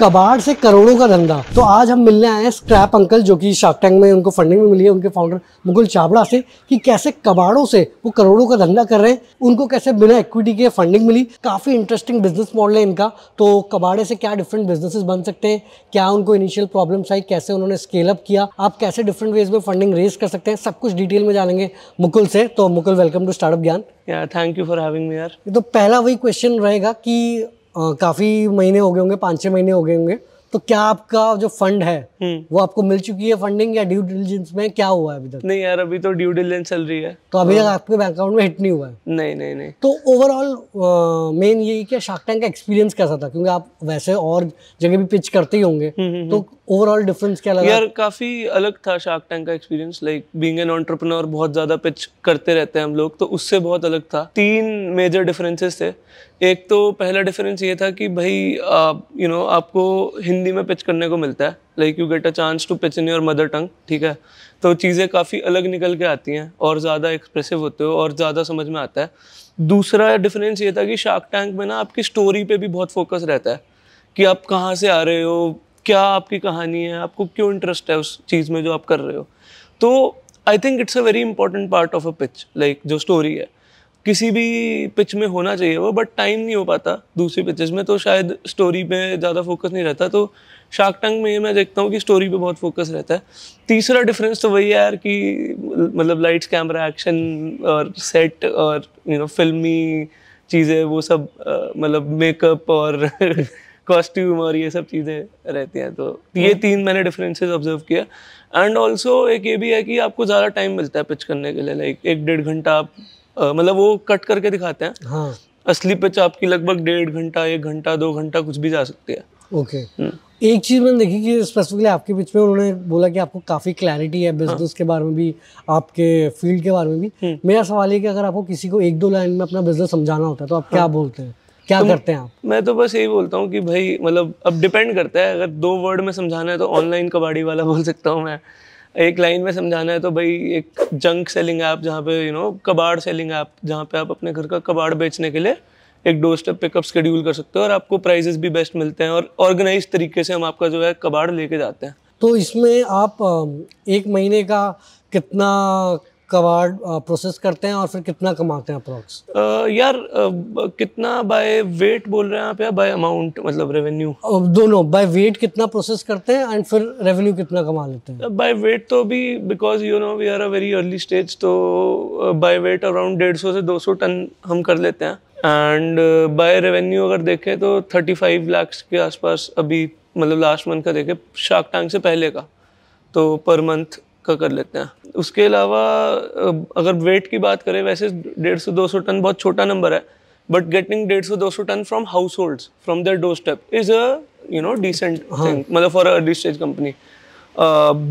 कबाड़ से करोड़ों का धंधा तो आज हम मिलने आए हैं स्क्रैप अंकल जो कि शार्क टैंक में उनको फंडिंग में मिली है उनके फाउंडर मुकुल चावड़ा से कि कैसे कबाड़ों से वो करोड़ों का धंधा कर रहे हैं उनको कैसे बिना इक्विटी के फंडिंग मिली काफ़ी इंटरेस्टिंग बिजनेस मॉडल है इनका तो कबाड़े से क्या डिफरेंट बिजनेसेस बन सकते हैं क्या उनको इनिशियल प्रॉब्लम्स आई कैसे उन्होंने स्केल अप किया आप कैसे डिफरेंट वेज में फंडिंग रेज कर सकते हैं सब कुछ डिटेल में जानेंगे मुकुल से तो Mukul welcome to startup Gyaan thank you for having me यार तो पहला वही क्वेश्चन रहेगा कि काफ़ी महीने हो गए होंगे पाँच छह महीने हो गए होंगे तो क्या आपका जो फंड है हम्म। वो आपको मिल चुकी है फंडिंग या ड्यू डिलीजेंस में क्या हुआ है अभी तक नहीं यार अभी तो ड्यू डिलीजेंस चल रही है तो अभी हाँ। तक आपके बैंक अकाउंट में हिट नहीं हुआ है नहीं नहीं नहीं तो ओवरऑल मेन यही कि शार्क टैंक का एक्सपीरियंस कैसा था क्योंकि आप वैसे और जगह भी पिच करते ही होंगे हम्म, हम्म, तो ओवरऑल डिफरेंस क्या लगा यार काफ़ी अलग था शार्क टैंक का experience like being an entrepreneur बहुत ज़्यादा पिच करते रहते हैं हम लोग तो उससे बहुत अलग था तीन मेजर डिफरेंसेस थे एक तो पहला डिफरेंस ये था कि भाई यू नो आपको हिंदी में पिच करने को मिलता है like you get a chance to pitch in your mother tongue ठीक है तो चीज़ें काफ़ी अलग निकल के आती हैं और ज़्यादा एक्सप्रेसिव होते हो और ज़्यादा समझ में आता है दूसरा डिफरेंस ये था कि शार्क टैंक में ना आपकी स्टोरी पे भी बहुत फोकस रहता है कि आप कहाँ से आ रहे हो क्या आपकी कहानी है आपको क्यों इंटरेस्ट है उस चीज़ में जो आप कर रहे हो तो I think it's a very important part of a pitch like जो स्टोरी है किसी भी पिच में होना चाहिए वो बट टाइम नहीं हो पाता दूसरी पिचेस में तो शायद स्टोरी पे ज़्यादा फोकस नहीं रहता तो शार्क टंग में मैं देखता हूँ कि स्टोरी पे बहुत फोकस रहता है तीसरा डिफरेंस तो वही है यार कि मतलब लाइट्स कैमरा एक्शन और सेट और यू you नो know, फिल्मी चीज़ें वो सब मतलब मेकअप और कॉस्ट्यूम और ये सब चीज़ें रहती हैं तो ये हम्म। तीन मैंने डिफरेंसेस ऑब्जर्व किया एंड ऑल्सो एक ये भी है कि आपको ज़्यादा टाइम मिलता है पिच करने के लिए लाइक एक डेढ़ घंटा आप मतलब वो कट करके दिखाते हैं हाँ असली पिच आपकी लगभग डेढ़ घंटा एक घंटा दो घंटा कुछ भी जा सकती है ओके हम्म। एक चीज़ मैंने देखी कि स्पेसिफिकली आपके पिच में उन्होंने बोला कि आपको काफ़ी क्लैरिटी है बिजनेस हाँ। के बारे में भी आपके फील्ड के बारे में भी हम्म। मेरा सवाल है कि अगर आपको किसी को एक दो लाइन में अपना बिजनेस समझाना होता है तो आप हाँ। क्या बोलते हैं क्या तो करते हैं आप मैं तो बस यही बोलता हूँ कि भाई मतलब अब डिपेंड करता है अगर दो वर्ड में समझाना है तो ऑनलाइन कबाड़ी वाला बोल सकता हूँ मैं एक लाइन में समझाना है तो भाई एक जंक सेलिंग ऐप जहाँ पे यू नो कबाड़ सेलिंग ऐप जहाँ पे आप अपने घर का कबाड़ बेचने के लिए एक डोर स्टेप पिकअप शेड्यूल कर सकते हो और आपको प्राइजेस भी बेस्ट मिलते हैं और ऑर्गेनाइज तरीके से हम आपका जो है कबाड़ लेके जाते हैं तो इसमें आप एक महीने का कितना कबाड़ प्रोसेस करते हैं और फिर कितना कमाते हैं अप्रोक्स यार आ, कितना बाय वेट बोल रहे हैं आप या बाय अमाउंट मतलब रेवेन्यू दोनों बाय वेट कितना प्रोसेस करते हैं एंड फिर रेवेन्यू कितना कमा लेते हैं बाय वेट तो भी because you know we are a very early stage तो बाय वेट अराउंड डेढ़ सौ से दो सौ टन हम कर लेते हैं एंड बाय रेवेन्यू अगर देखें तो थर्टी फाइव लैक्स के आसपास अभी मतलब लास्ट मंथ का देखें शार्क टैंक से पहले का तो पर मंथ का कर लेते हैं उसके अलावा अगर वेट की बात करें वैसे डेढ़ सौ दो सौ टन बहुत छोटा नंबर है बट गेटिंग डेढ़ सौ दो सौ ton from household from their doorstep is a you know decent thing मतलब for early stage company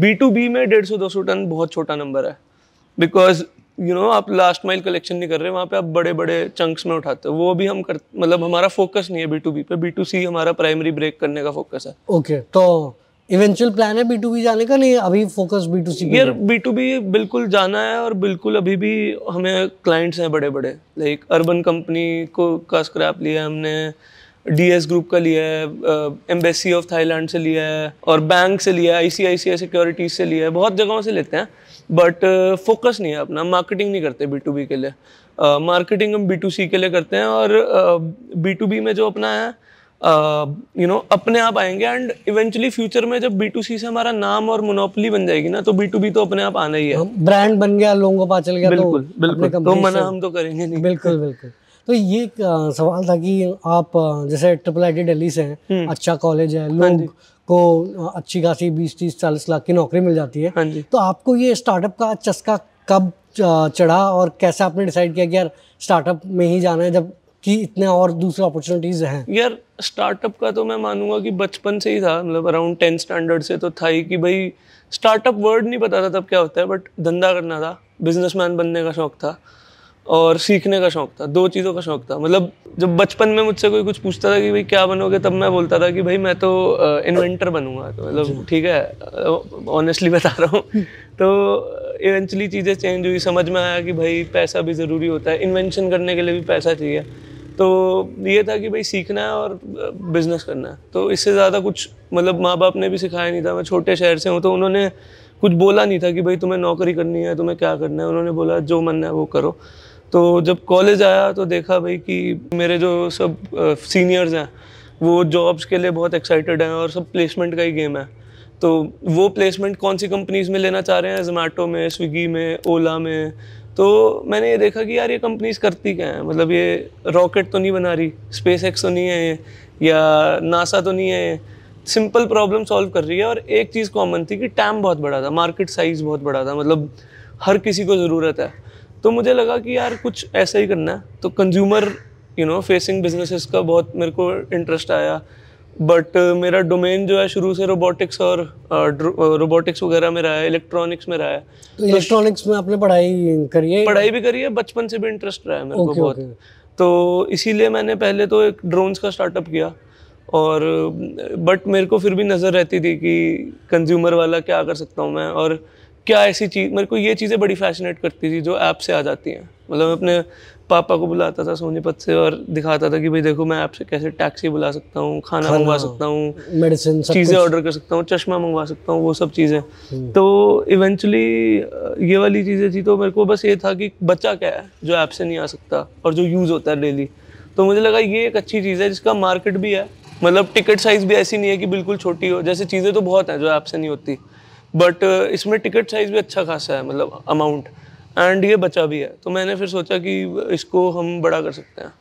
B to B में डेढ़ सौ दो सौ टन बहुत छोटा नंबर है बिकॉज यू नो आप लास्ट माइल कलेक्शन नहीं कर रहे वहाँ पे आप बड़े बड़े चंक्स में उठाते हो वो भी हम कर मतलब हमारा फोकस नहीं है बी टू बी पे बी टू सी हमारा प्राइमरी ब्रेक करने का फोकस है ओके okay, तो इवेंचुअल प्लान है बी टू बी जाने का नहीं अभी फोकस बी टू सी यार बी टू बी बिल्कुल जाना है और बिल्कुल अभी भी हमें क्लाइंट्स हैं बड़े बड़े लाइक अर्बन कंपनी को का स्क्रैप लिया है हमने डीएस ग्रुप का लिया है एम्बेसी ऑफ थाईलैंड से लिया है और बैंक से लिया है आईसीआईसीआई सिक्योरिटीज से लिया है बहुत जगहों से लेते हैं बट फोकस uh, नहीं है अपना मार्केटिंग नहीं करते बी टू बी के लिए मार्केटिंग uh, हम बी टू सी के लिए करते हैं और बी टू बी में जो अपना है यू नो अपने आप आएंगे एंड इवेंचुअली फ्यूचर में जब बी टू सी से हमारा नाम और मोनोपली बन जाएगी ना तो बी टू बी तो अपने आप आना ही है ब्रांड हाँ, बन गया लोगों को पता चल गया तो बिल्कुल तो बिल्कुल तो मना हम तो करेंगे नहीं बिल्कुल बिल्कुल तो ये सवाल था कि आप जैसे ट्रिपल आई टी दिल्ली से हैं हम्म। अच्छा कॉलेज है हाँ लोग को अच्छी खासी बीस तीस चालीस लाख की नौकरी मिल जाती है हाँ तो आपको ये स्टार्टअप का चस्का कब चढ़ा और कैसे आपने डिसाइड किया कि यार स्टार्टअप में ही जाना है जब कि इतने और दूसरे अपॉर्चुनिटीज हैं यार स्टार्टअप का तो मैं मानूंगा कि बचपन से ही था मतलब अराउंड टेंथ स्टैंडर्ड से तो था ही कि भाई स्टार्टअप वर्ड नहीं पता था तब क्या होता है बट धंधा करना था बिजनेसमैन बनने का शौक था और सीखने का शौक था दो चीज़ों का शौक था मतलब जब बचपन में मुझसे कोई कुछ पूछता था कि भाई क्या बनोगे तब मैं बोलता था कि भाई मैं तो इन्वेंटर बनूंगा तो मतलब ठीक है ऑनेस्टली बता रहा हूँ हम्म। तो इवेंचुअली चीज़ें चेंज हुई समझ में आया कि भाई पैसा भी ज़रूरी होता है इन्वेंशन करने के लिए भी पैसा चाहिए तो ये था कि भाई सीखना है और बिज़नेस करना है तो इससे ज़्यादा कुछ मतलब माँ बाप ने भी सिखाया नहीं था मैं छोटे शहर से हूँ तो उन्होंने कुछ बोला नहीं था कि भाई तुम्हें नौकरी करनी है तुम्हें क्या करना है उन्होंने बोला जो मन है वो करो तो जब कॉलेज आया तो देखा भाई कि मेरे जो सब सीनियर्स हैं वो जॉब्स के लिए बहुत एक्साइटेड हैं और सब प्लेसमेंट का ही गेम है तो वो प्लेसमेंट कौन सी कंपनीज़ में लेना चाह रहे हैं जोमेटो में स्विगी में ओला में तो मैंने ये देखा कि यार ये कंपनीज करती क्या है मतलब ये रॉकेट तो नहीं बना रही स्पेस एक्स तो नहीं है या नासा तो नहीं है सिंपल प्रॉब्लम सॉल्व कर रही है और एक चीज़ कॉमन थी कि टैम बहुत बड़ा था मार्केट साइज़ बहुत बड़ा था मतलब हर किसी को ज़रूरत है तो मुझे लगा कि यार कुछ ऐसा ही करना है तो consumer you know facing businesses का बहुत मेरे को इंटरेस्ट आया बट uh, मेरा डोमेन जो है शुरू से रोबोटिक्स और रोबोटिक्स uh, uh, वगैरह में रहा है इलेक्ट्रॉनिक्स में रहा है तो इलेक्ट्रॉनिक्स में आपने पढ़ाई करी है पढ़ाई भी करी है बचपन से भी इंटरेस्ट रहा है मेरे okay, को बहुत okay. तो इसीलिए मैंने पहले तो एक ड्रोन्स का स्टार्टअप किया और बट मेरे को फिर भी नज़र रहती थी कि कंज्यूमर वाला क्या कर सकता हूँ मैं और क्या ऐसी चीज़ मेरे को ये चीज़ें बड़ी फैसिनेट करती थी जो ऐप से आ जाती हैं मतलब अपने पापा को बुलाता था सोनीपत से और दिखाता था कि भाई देखो मैं आपसे कैसे टैक्सी बुला सकता हूँ खाना, खाना मंगवा सकता हूँ मेडिसिन चीज़ें ऑर्डर कर सकता हूँ चश्मा मंगवा सकता हूँ वो सब चीज़ें हम्म। तो इवेंचुअली ये वाली चीज़ें थी तो मेरे को बस ये था कि बच्चा क्या है जो ऐप से नहीं आ सकता और जो यूज़ होता है डेली तो मुझे लगा ये एक अच्छी चीज़ है जिसका मार्केट भी है मतलब टिकट साइज़ भी ऐसी नहीं है कि बिल्कुल छोटी हो जैसे चीज़ें तो बहुत हैं जो ऐप से नहीं होती बट इसमें टिकट साइज़ भी अच्छा खासा है मतलब अमाउंट एंड ये बचा भी है तो मैंने फिर सोचा कि इसको हम बड़ा कर सकते हैं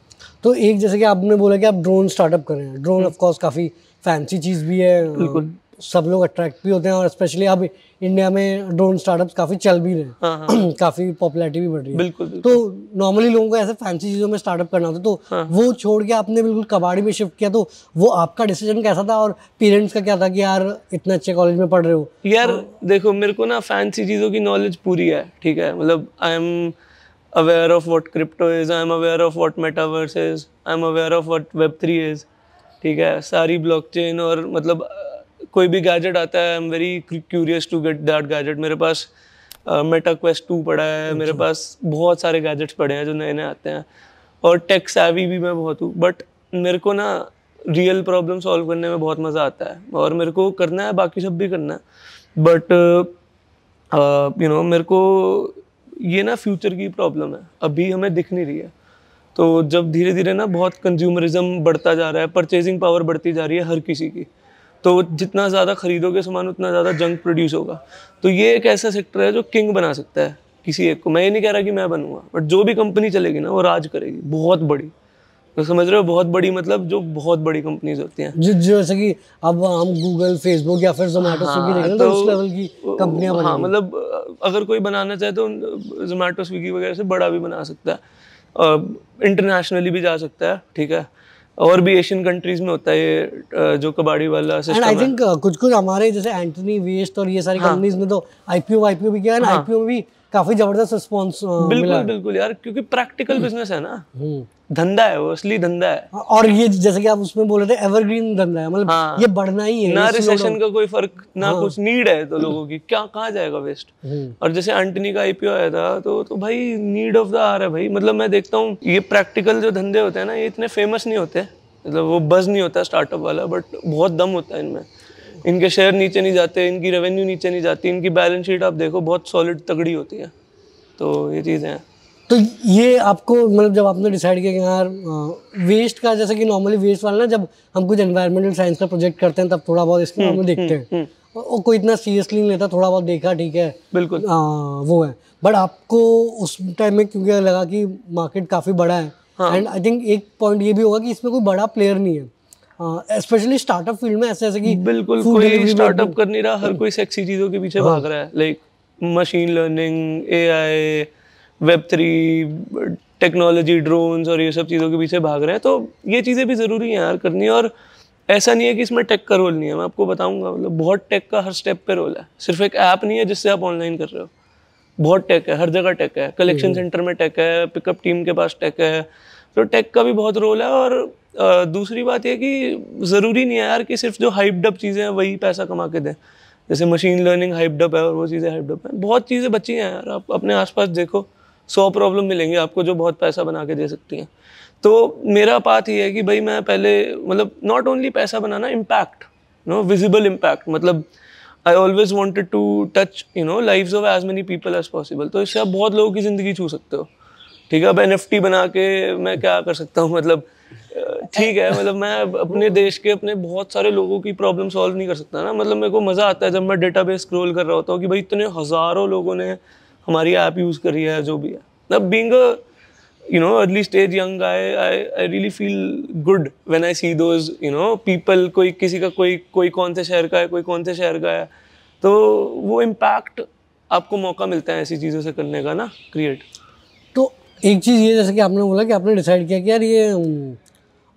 तो एक जैसे कि आपने बोला कि आप ड्रोन स्टार्टअप कर रहे हैं ड्रोन ऑफ कोर्स काफ़ी फैंसी चीज़ भी है बिल्कुल सब लोग अट्रैक्ट भी होते हैं और स्पेशली अब इंडिया में ड्रोन स्टार्टअप्स काफ़ी चल भी रहे हैं हाँ, हाँ। काफ़ी पॉपुलैरिटी भी बढ़ रही है बिल्कुल, बिल्कुल. तो नॉर्मली लोगों को ऐसे फैंसी चीज़ों में स्टार्टअप करना होता तो हाँ। वो छोड़ के आपने बिल्कुल कबाड़ी में शिफ्ट किया तो वो आपका डिसीजन कैसा था और पेरेंट्स का क्या था कि यार इतने अच्छे कॉलेज में पढ़ रहे हो यार देखो मेरे को ना फैंसी चीज़ों की नॉलेज पूरी है ठीक है मतलब I am aware of crypto is I am aware of what metaverse is I am aware of what web three is ठीक है सारी ब्लॉकचेन और मतलब कोई भी गैजेट आता है I am very curious to get that gadget मेरे पास मेटा क्वेस्ट टू पड़ा है मेरे पास बहुत सारे गैजेट्स पड़े हैं जो नए नए आते हैं और टेक सैवी भी मैं बहुत हूँ बट मेरे को ना रियल प्रॉब्लम सॉल्व करने में बहुत मज़ा आता है और मेरे को करना है बाकी सब भी करना है बट यू नो मेरे को ये ना फ्यूचर की प्रॉब्लम है अभी हमें दिख नहीं रही है तो जब धीरे धीरे ना बहुत कंज्यूमरिज्म बढ़ता जा रहा है परचेजिंग पावर बढ़ती जा रही है हर किसी की तो जितना ज़्यादा खरीदोगे सामान उतना ज़्यादा जंक प्रोड्यूस होगा तो ये एक ऐसा सेक्टर है जो किंग बना सकता है किसी एक को मैं ये नहीं कह रहा कि मैं बनूंगा बट जो भी कंपनी चलेगी ना वो राज करेगी बहुत बड़ी तो समझ रहे हो बहुत बड़ी मतलब जो बहुत बड़ी कंपनीज होती हैं जो जैसे कि अब हम गूगल फेसबुक या फिर जोमेटो हाँ, स्विगी तो, उस लेवल तो की कंपनियां हाँ मतलब अगर कोई बनाना चाहे तो जोमेटो स्विगी वगैरह से बड़ा भी बना सकता है इंटरनेशनली भी जा सकता है ठीक है और भी एशियन कंट्रीज में होता है जो कबाड़ी वाला सिस्टम आई थिंक कुछ कुछ हमारे जैसे एंटनी वेस्ट और ये सारी हाँ. कंपनीज में तो आईपीओ आईपीओ भी किया है आईपीओ में हाँ। भी काफी जबरदस्त रिस्पॉन्स बिल्कुल मिला बिल्कुल यार क्योंकि प्रैक्टिकल हम्म। बिजनेस है ना हम्म। धंधा है वो असली धंधा है हाँ, और ये जैसे कि आप उसमें बोल रहे थे एवरग्रीन धंधा है मतलब हाँ, ये बढ़ना ही है ना रिसेशन का कोई फर्क ना हाँ, कुछ नीड है तो लोगों की क्या कहा जाएगा वेस्ट हम्म। और जैसे एंटनी का आईपीओ आया था तो तो भाई नीड ऑफ द आर है भाई मतलब मैं देखता हूँ ये प्रैक्टिकल जो धंधे होते हैं ना ये इतने फेमस नहीं होते मतलब वो बज नहीं होता स्टार्टअप वाला बट बहुत दम होता है इनमें इनके शेयर नीचे नहीं जाते इनकी रेवेन्यू नीचे नहीं जाती इनकी बैलेंस शीट आप देखो बहुत सॉलिड तगड़ी होती है तो ये चीज़ें हैं तो ये आपको मतलब जब आपने डिसाइड किया कि यार वेस्ट का जैसे कि नॉर्मली वेस्ट वाला ना जब हम कुछ एनवायरमेंटल साइंस का प्रोजेक्ट करते हैं तब थोड़ा बहुत इसमें हम्म, हम देखते हम्म, हैं हम्म। और कोई इतना सीरियसली नहीं लेता थोड़ा बहुत देखा ठीक है बिल्कुल आ, वो है बट आपको उस टाइम में क्योंकि लगा कि मार्केट काफ़ी बड़ा है एंड आई थिंक एक पॉइंट ये भी होगा कि इसमें कोई बड़ा प्लेयर नहीं है स्पेशली स्टार्टअप फील्ड में ऐसे ऐसे कि बिल्कुल कोई स्टार्टअप कर नहीं रहा हर कोई सेक्सी चीज़ों हाँ। के पीछे भाग रहा है like machine learning a web three technology drones और ये सब चीज़ों के पीछे भाग रहे हैं तो ये चीज़ें भी ज़रूरी हैं यार करनी और ऐसा नहीं है कि इसमें टेक का रोल नहीं है मैं आपको बताऊंगा मतलब बहुत टेक का हर स्टेप पे रोल है सिर्फ एक ऐप नहीं है जिससे आप ऑनलाइन कर रहे हो बहुत टेक है हर जगह टेक है कलेक्शन हम्म। सेंटर में टेक है पिकअप टीम के पास टेक है तो टेक का भी बहुत रोल है और दूसरी बात यह कि ज़रूरी नहीं है यार कि सिर्फ जो हाइपडअप चीज़ें हैं वही पैसा कमा के दें जैसे मशीन लर्निंग हाइपडअप है और वो चीज़ें हाइपडअप हैं बहुत चीज़ें बची हैं यार आप अपने आसपास देखो सौ प्रॉब्लम मिलेंगी आपको जो बहुत पैसा बना के दे सकती हैं तो मेरा बात ये है कि भाई मैं पहले मतलब नॉट ओनली पैसा बनाना इम्पैक्ट नो विजिबल इम्पैक्ट मतलब I always wanted to touch you know life of as many people as possible तो इससे आप बहुत लोगों की ज़िंदगी छू सकते हो ठीक है अब एन बना के मैं क्या कर सकता हूँ मतलब ठीक है मतलब मैं अपने देश के अपने बहुत सारे लोगों की प्रॉब्लम सॉल्व नहीं कर सकता ना मतलब मेरे को मज़ा आता है जब मैं बेस स्क्रोल कर रहा होता हूँ कि भाई इतने हज़ारों लोगों ने हमारी ऐप यूज़ करी है जो भी है मतलब being you know early stage young guy I, I really feel good when I see those you know people कोई किसी का कोई कोई कौन से शहर का है कोई कौन से शहर का है तो वो इम्पैक्ट आपको मौका मिलता है ऐसी चीज़ों से करने का ना क्रिएट एक चीज़ ये जैसे कि आपने बोला कि आपने डिसाइड किया कि यार ये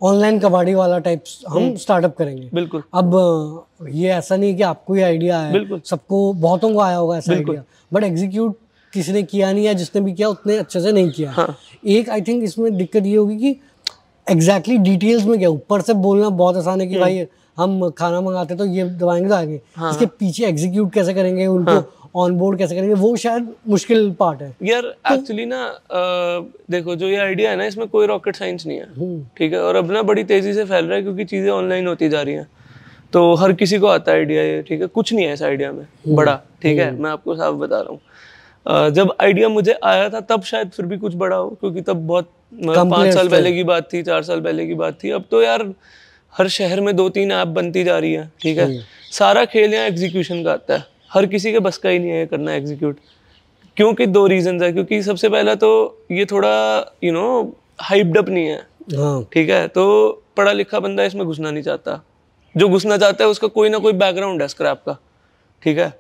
ऑनलाइन कबाड़ी वाला टाइप हम स्टार्टअप हम्म। करेंगे बिल्कुल अब ये ऐसा नहीं है कि आपको ही आइडिया है बिल्कुल सबको बहुतों को आया होगा ऐसा आइडिया बट एग्जीक्यूट किसी ने किया नहीं या जिसने भी किया उतने अच्छे से नहीं किया हाँ। एक आई थिंक इसमें दिक्कत ये होगी कि एग्जैक्टली डिटेल्स में क्या ऊपर से बोलना बहुत आसान है कि हम्म। भाई हम खाना मंगाते तो ये दवाएंगे तो आगे हाँ। इसके पीछे एग्जीक्यूट कैसे करेंगे उनको हाँ। ऑन बोर्ड कैसे करेंगे वो शायद मुश्किल पार्ट है यार एक्चुअली तो, ना आ, देखो जो ये आइडिया है ना इसमें कोई रॉकेट साइंस नहीं है हम्म। ठीक है और अब ना बड़ी तेजी से फैल रहा है क्योंकि चीजें ऑनलाइन होती जा रही हैं तो हर किसी को आता है आइडिया ये ठीक है कुछ नहीं है इस आइडिया में हम्म। बड़ा ठीक है हम्म। मैं आपको साफ बता रहा हूँ जब आइडिया मुझे आया था तब शायद फिर भी कुछ बड़ा हो क्योंकि तब बहुत मतलब पाँच साल पहले की बात थी चार साल पहले की बात थी अब तो यार हर शहर में दो तीन ऐप बनती जा रही है ठीक है सारा खेल यहाँ एग्जीक्यूशन का आता है हर किसी के बस का ही नहीं है करना एग्जीक्यूट क्योंकि दो रीजंस है क्योंकि सबसे पहला तो ये थोड़ा यू नो हाइपडअप नहीं है हाँ। ठीक है तो पढ़ा लिखा बंदा इसमें घुसना नहीं चाहता जो घुसना चाहता है उसका कोई ना कोई बैकग्राउंड है स्क्रैप का ठीक है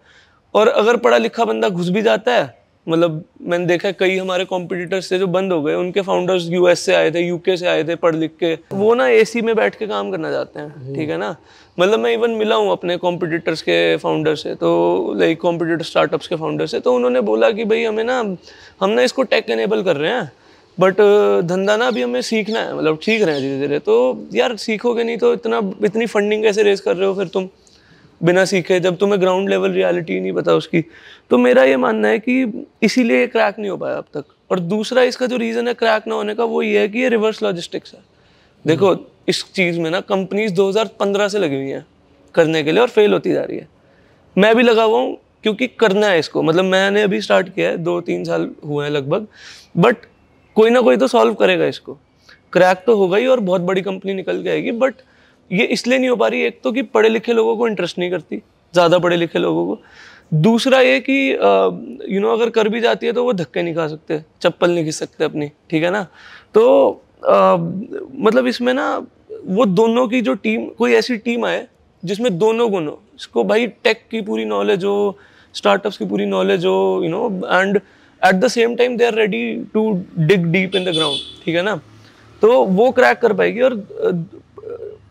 और अगर पढ़ा लिखा बंदा घुस भी जाता है मतलब मैंने देखा कई हमारे कॉम्पिटिटर्स थे जो बंद हो गए उनके फाउंडर्स यूएस से आए थे यूके से आए थे पढ़ लिख के वो ना एसी में बैठ के काम करना चाहते हैं हम्म। ठीक है ना मतलब मैं इवन मिला हूँ अपने कॉम्पिटिटर्स के फाउंडर से तो लाइक कॉम्पिटिटर स्टार्टअप्स के फाउंडर से तो उन्होंने बोला कि भाई हमें ना हम ना इसको टेक एनेबल कर रहे हैं बट धंधा ना अभी हमें सीखना है मतलब ठीक रहे हैं धीरे धीरे तो यार सीखोगे नहीं तो इतना इतनी फंडिंग कैसे रेज कर रहे हो फिर तुम बिना सीखे जब तुम्हें ग्राउंड लेवल रियलिटी नहीं पता उसकी तो मेरा ये मानना है कि इसीलिए ये क्रैक नहीं हो पाया अब तक और दूसरा इसका जो रीज़न है क्रैक ना होने का वो ये है कि ये रिवर्स लॉजिस्टिक्स है देखो इस चीज़ में ना कंपनीज 2015 से लगी हुई हैं करने के लिए और फेल होती जा रही है मैं भी लगा हुआ हूँ क्योंकि करना है इसको मतलब मैंने अभी स्टार्ट किया है दो तीन साल हुए हैं लगभग बट कोई ना कोई तो सॉल्व करेगा इसको क्रैक तो होगा ही और बहुत बड़ी कंपनी निकल के आएगी बट ये इसलिए नहीं हो पा रही एक तो कि पढ़े लिखे लोगों को इंटरेस्ट नहीं करती ज़्यादा पढ़े लिखे लोगों को दूसरा ये कि यू नो अगर कर भी जाती है तो वो धक्के नहीं खा सकते चप्पल नहीं खींच सकते अपनी ठीक है ना तो आ, मतलब इसमें ना वो दोनों की जो टीम कोई ऐसी टीम आए जिसमें दोनों गुणों इसको भाई टेक की पूरी नॉलेज हो स्टार्टअप्स की पूरी नॉलेज हो you know and at the same time they are ready to dig deep in the ground ठीक है ना तो वो क्रैक कर पाएगी और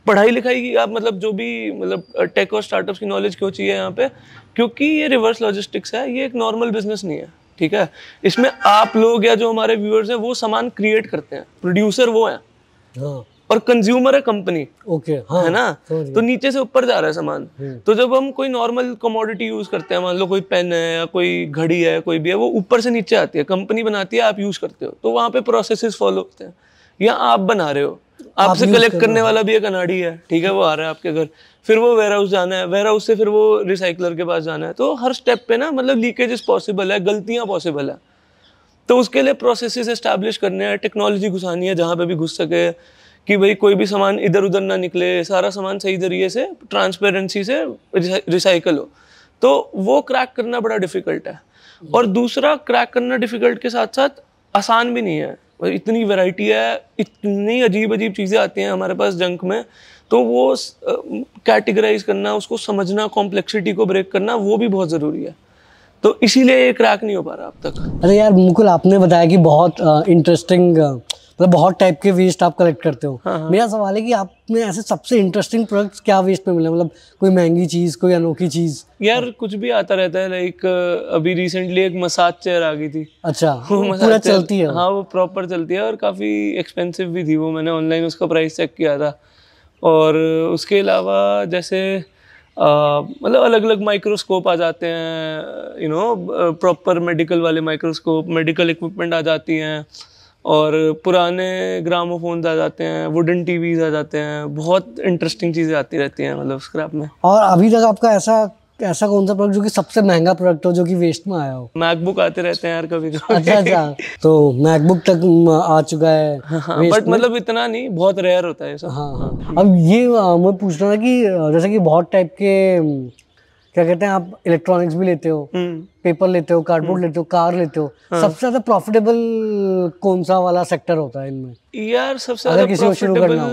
पढ़ाई लिखाई की आप मतलब जो भी मतलब टेक और स्टार्टअप्स की नॉलेज क्यों चाहिए यहाँ पे क्योंकि ये रिवर्स लॉजिस्टिक्स है ये एक नॉर्मल बिजनेस नहीं है ठीक है इसमें आप लोग या जो हमारे व्यूअर्स हैं वो सामान क्रिएट करते हैं प्रोड्यूसर वो हाँ। है और कंज्यूमर है कंपनी ओके हाँ, है ना तो नीचे से ऊपर जा रहा है सामान हम्म। तो जब हम कोई नॉर्मल कमोडिटी यूज करते हैं मान लो कोई पेन है या कोई घड़ी है कोई भी है वो ऊपर से नीचे आती है कंपनी बनाती है आप यूज करते हो तो वहाँ पे प्रोसेसेस फॉलो होते हैं या आप बना रहे हो आपसे कलेक्ट करने वाला भी एक अनाड़ी है ठीक है वो आ रहा है आपके घर फिर वो वेयर हाउस जाना है वेयर हाउस से फिर वो रिसाइकलर के पास जाना है तो हर स्टेप पे ना मतलब लीकेज पॉसिबल है गलतियाँ पॉसिबल है तो उसके लिए प्रोसेसेस इस्टेब्लिश करने हैं टेक्नोलॉजी घुसानी है जहाँ पे भी घुस सके कि भाई कोई भी सामान इधर उधर ना निकले सारा सामान सही जरिए से ट्रांसपेरेंसी से रिसाइकल हो तो वो क्रैक करना बड़ा डिफिकल्ट है और दूसरा क्रैक करना डिफिकल्ट के साथ साथ आसान भी नहीं है और इतनी वैरायटी है इतनी अजीब अजीब चीज़ें आती हैं हमारे पास जंक में तो वो कैटेगराइज करना उसको समझना कॉम्प्लेक्सिटी को ब्रेक करना वो भी बहुत ज़रूरी है तो इसीलिए एक क्रैक नहीं हो पा रहा अब तक अरे यार मुकुल आपने बताया कि बहुत इंटरेस्टिंग uh, मतलब बहुत टाइप के वेस्ट आप कलेक्ट करते हो हाँ, हाँ, मेरा सवाल है कि आप में ऐसे सबसे इंटरेस्टिंग प्रोडक्ट्स क्या वेस्ट में मिले मतलब कोई महंगी चीज़ कोई अनोखी चीज़ यार हाँ. कुछ भी आता रहता है लाइक अभी रिसेंटली एक मसाज चेयर आ गई थी अच्छा वो पूरा चलती है हाँ वो प्रॉपर चलती है और काफ़ी एक्सपेंसिव भी थी वो मैंने ऑनलाइन उसका प्राइस चेक किया था और उसके अलावा जैसे मतलब अलग अलग माइक्रोस्कोप आ जाते हैं यू नो प्रॉपर मेडिकल वाले माइक्रोस्कोप मेडिकल इक्विपमेंट आ जाती हैं और पुराने ग्रामोफोन आ जाते हैं वुडन टीवीज आ जाते हैं बहुत इंटरेस्टिंग चीज़ें आती रहती हैं मतलब स्क्रैप में और अभी तक आपका ऐसा ऐसा कौन सा प्रोडक्ट जो कि सबसे महंगा प्रोडक्ट हो जो कि वेस्ट में आया हो मैकबुक आते रहते हैं यार कभी कभी अच्छा अच्छा तो मैकबुक तक आ चुका है हाँ, बट हाँ, मतलब इतना नहीं बहुत रेयर होता है सब हाँ, हाँ अब ये मैं पूछ रहा था कि जैसे कि बहुत टाइप के क्या कहते हैं आप इलेक्ट्रॉनिक्स भी लेते हो पेपर हम्म। लेते हो कार्डबोर्ड हम्म। लेते हो कार लेते हो हाँ। सबसे ज्यादा प्रॉफिटेबल कौन सा वाला सेक्टर होता है इनमें यार सबसे ज्यादा किसी को शुरू करना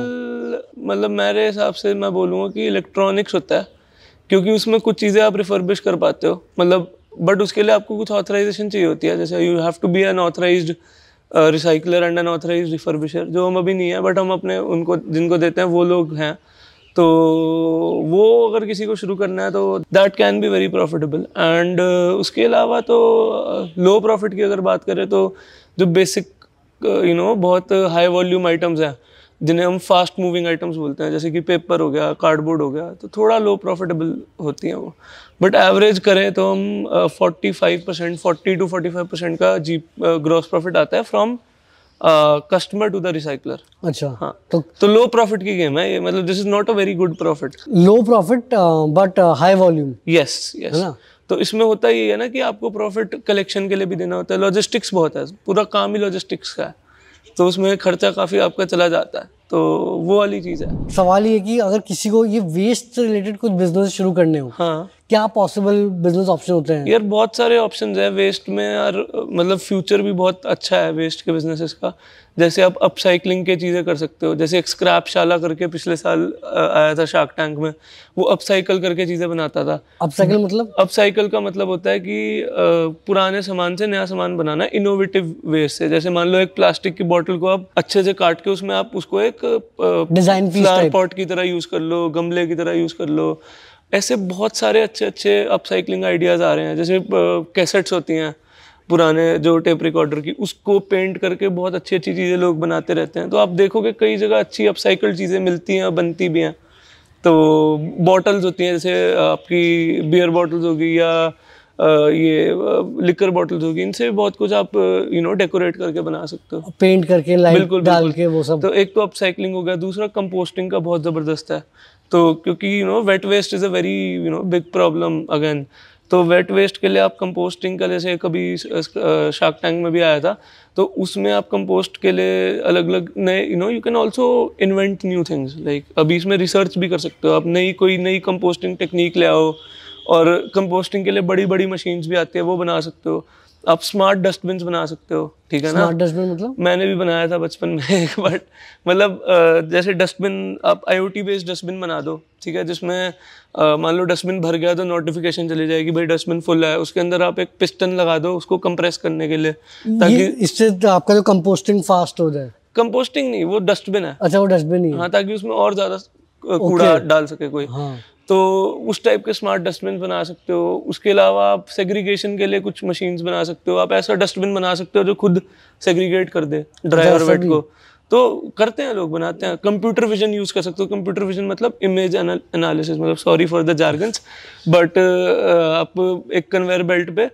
मतलब मेरे हिसाब से मैं बोलूँगा कि इलेक्ट्रॉनिक्स होता है क्योंकि उसमें कुछ चीज़ें आप रिफर्बिश कर पाते हो मतलब बट उसके लिए आपको कुछ ऑथराइजेशन चाहिए होती है जैसे you have to be an authorise recycler and an authorise refurbisher जो हम अभी नहीं है बट हम अपने उनको जिनको देते हैं वो लोग हैं तो वो अगर किसी को शुरू करना है तो that can be very profitable and उसके अलावा तो लो uh, प्रॉफिट की अगर बात करें तो जो बेसिक यू नो बहुत हाई वॉल्यूम आइटम्स हैं जिन्हें हम फास्ट मूविंग आइटम्स बोलते हैं जैसे कि पेपर हो गया कार्डबोर्ड हो गया तो थोड़ा लो प्रॉफिटेबल होती हैं वो बट एवरेज करें तो हम forty five percent forty two forty five percent का जी ग्रॉस प्रॉफिट आता है from customer to the recycler अच्छा हाँ तो तो लो प्रॉफिट की गेम है ये मतलब this is not a very good profit low profit but high volume yes yes तो इसमें होता ही है ना कि आपको प्रॉफिट कलेक्शन के लिए भी देना होता है लॉजिस्टिक्स बहुत है पूरा काम ही लॉजिस्टिक्स का है तो उसमें खर्चा काफ़ी आपका चला जाता है तो वो वाली चीज़ है सवाल ये कि अगर किसी को ये वेस्ट रिलेटेड कुछ बिजनेस शुरू करने हो हाँ क्या पॉसिबल बिजनेस ऑप्शन होते हैं यार बहुत सारे ऑप्शन है वेस्ट में यार मतलब फ्यूचर भी बहुत अच्छा है वेस्ट के बिजनेसेस का जैसे आप अपसाइकिलिंग के चीज़ें कर सकते हो जैसे एक स्क्रैप शाला करके पिछले साल आया था शार्क टैंक में वो अपसाइकिल करके चीज़ें बनाता था अपसाइकिल मतलब अपसाइकिल का मतलब होता है कि पुराने सामान से नया सामान बनाना इनोवेटिव वे से जैसे मान लो एक प्लास्टिक की बॉटल को आप अच्छे से काट के उसमें आप उसको एक डिजाइन फ्लावर पॉट की तरह यूज़ कर लो गमले की तरह यूज़ कर लो ऐसे बहुत सारे अच्छे अच्छे अपसाइकलिंग आइडियाज़ आ रहे हैं जैसे कैसेट्स होती हैं पुराने जो टेप रिकॉर्डर की उसको पेंट करके बहुत अच्छी अच्छी चीज़ें लोग बनाते रहते हैं तो आप देखोगे कई जगह अच्छी अपसाइकल चीज़ें मिलती हैं बनती भी हैं तो बॉटल्स होती हैं जैसे आपकी बियर बॉटल्स होगी या ये लिकर बॉटल्स होगी इनसे बहुत कुछ आप यू नो डेकोरेट करके बना सकते हो पेंट करके लाइट बिल्कुल डाल के वो सब तो एक तो अपसाइकलिंग हो गया दूसरा कंपोस्टिंग का बहुत ज़बरदस्त है तो क्योंकि you know wet waste is a very you know big problem again तो वेट वेस्ट के लिए आप कंपोस्टिंग का जैसे कभी शार्क टैंक में भी आया था तो उसमें आप कंपोस्ट के लिए अलग अलग नए you know you can also invent new things like अभी इसमें रिसर्च भी कर सकते हो आप नई कोई नई कंपोस्टिंग टेक्निक ले आओ और कंपोस्टिंग के लिए बड़ी बड़ी मशीन्स भी आती है वो बना सकते हो आप स्मार्ट डस्टबिन बना सकते हो ठीक है ना स्मार्ट डस्टबिन मतलब मैंने भी बनाया था बचपन में बट मतलब जैसे डस्टबिन आप आईओटी बेस्ड डस्टबिन बना दो ठीक है जिसमें मान लो डस्टबिन भर गया तो नोटिफिकेशन चली जाएगी भाई डस्टबिन फुल है उसके अंदर आप एक पिस्टन लगा दो उसको कंप्रेस करने के लिए ताकि इससे तो आपका जो कंपोस्टिंग फास्ट हो जाए कंपोस्टिंग नहीं वो डस्टबिन है अच्छा वो डस्टबिन ही हाँ ताकि उसमें और ज़्यादा कूड़ा डाल सके कोई हाँ। तो उस टाइप के स्मार्ट डस्टबिन बना सकते हो उसके अलावा आप सेग्रीगेशन के लिए कुछ मशीन्स बना सकते हो आप ऐसा डस्टबिन बना सकते हो जो खुद सेग्रीगेट कर दे ड्राई और वेट को तो करते हैं लोग बनाते हैं कंप्यूटर विजन यूज कर सकते हो कंप्यूटर विजन मतलब इमेज एनालिसिस मतलब sorry for the jargons but आप एक कन्वेयर बेल्ट पे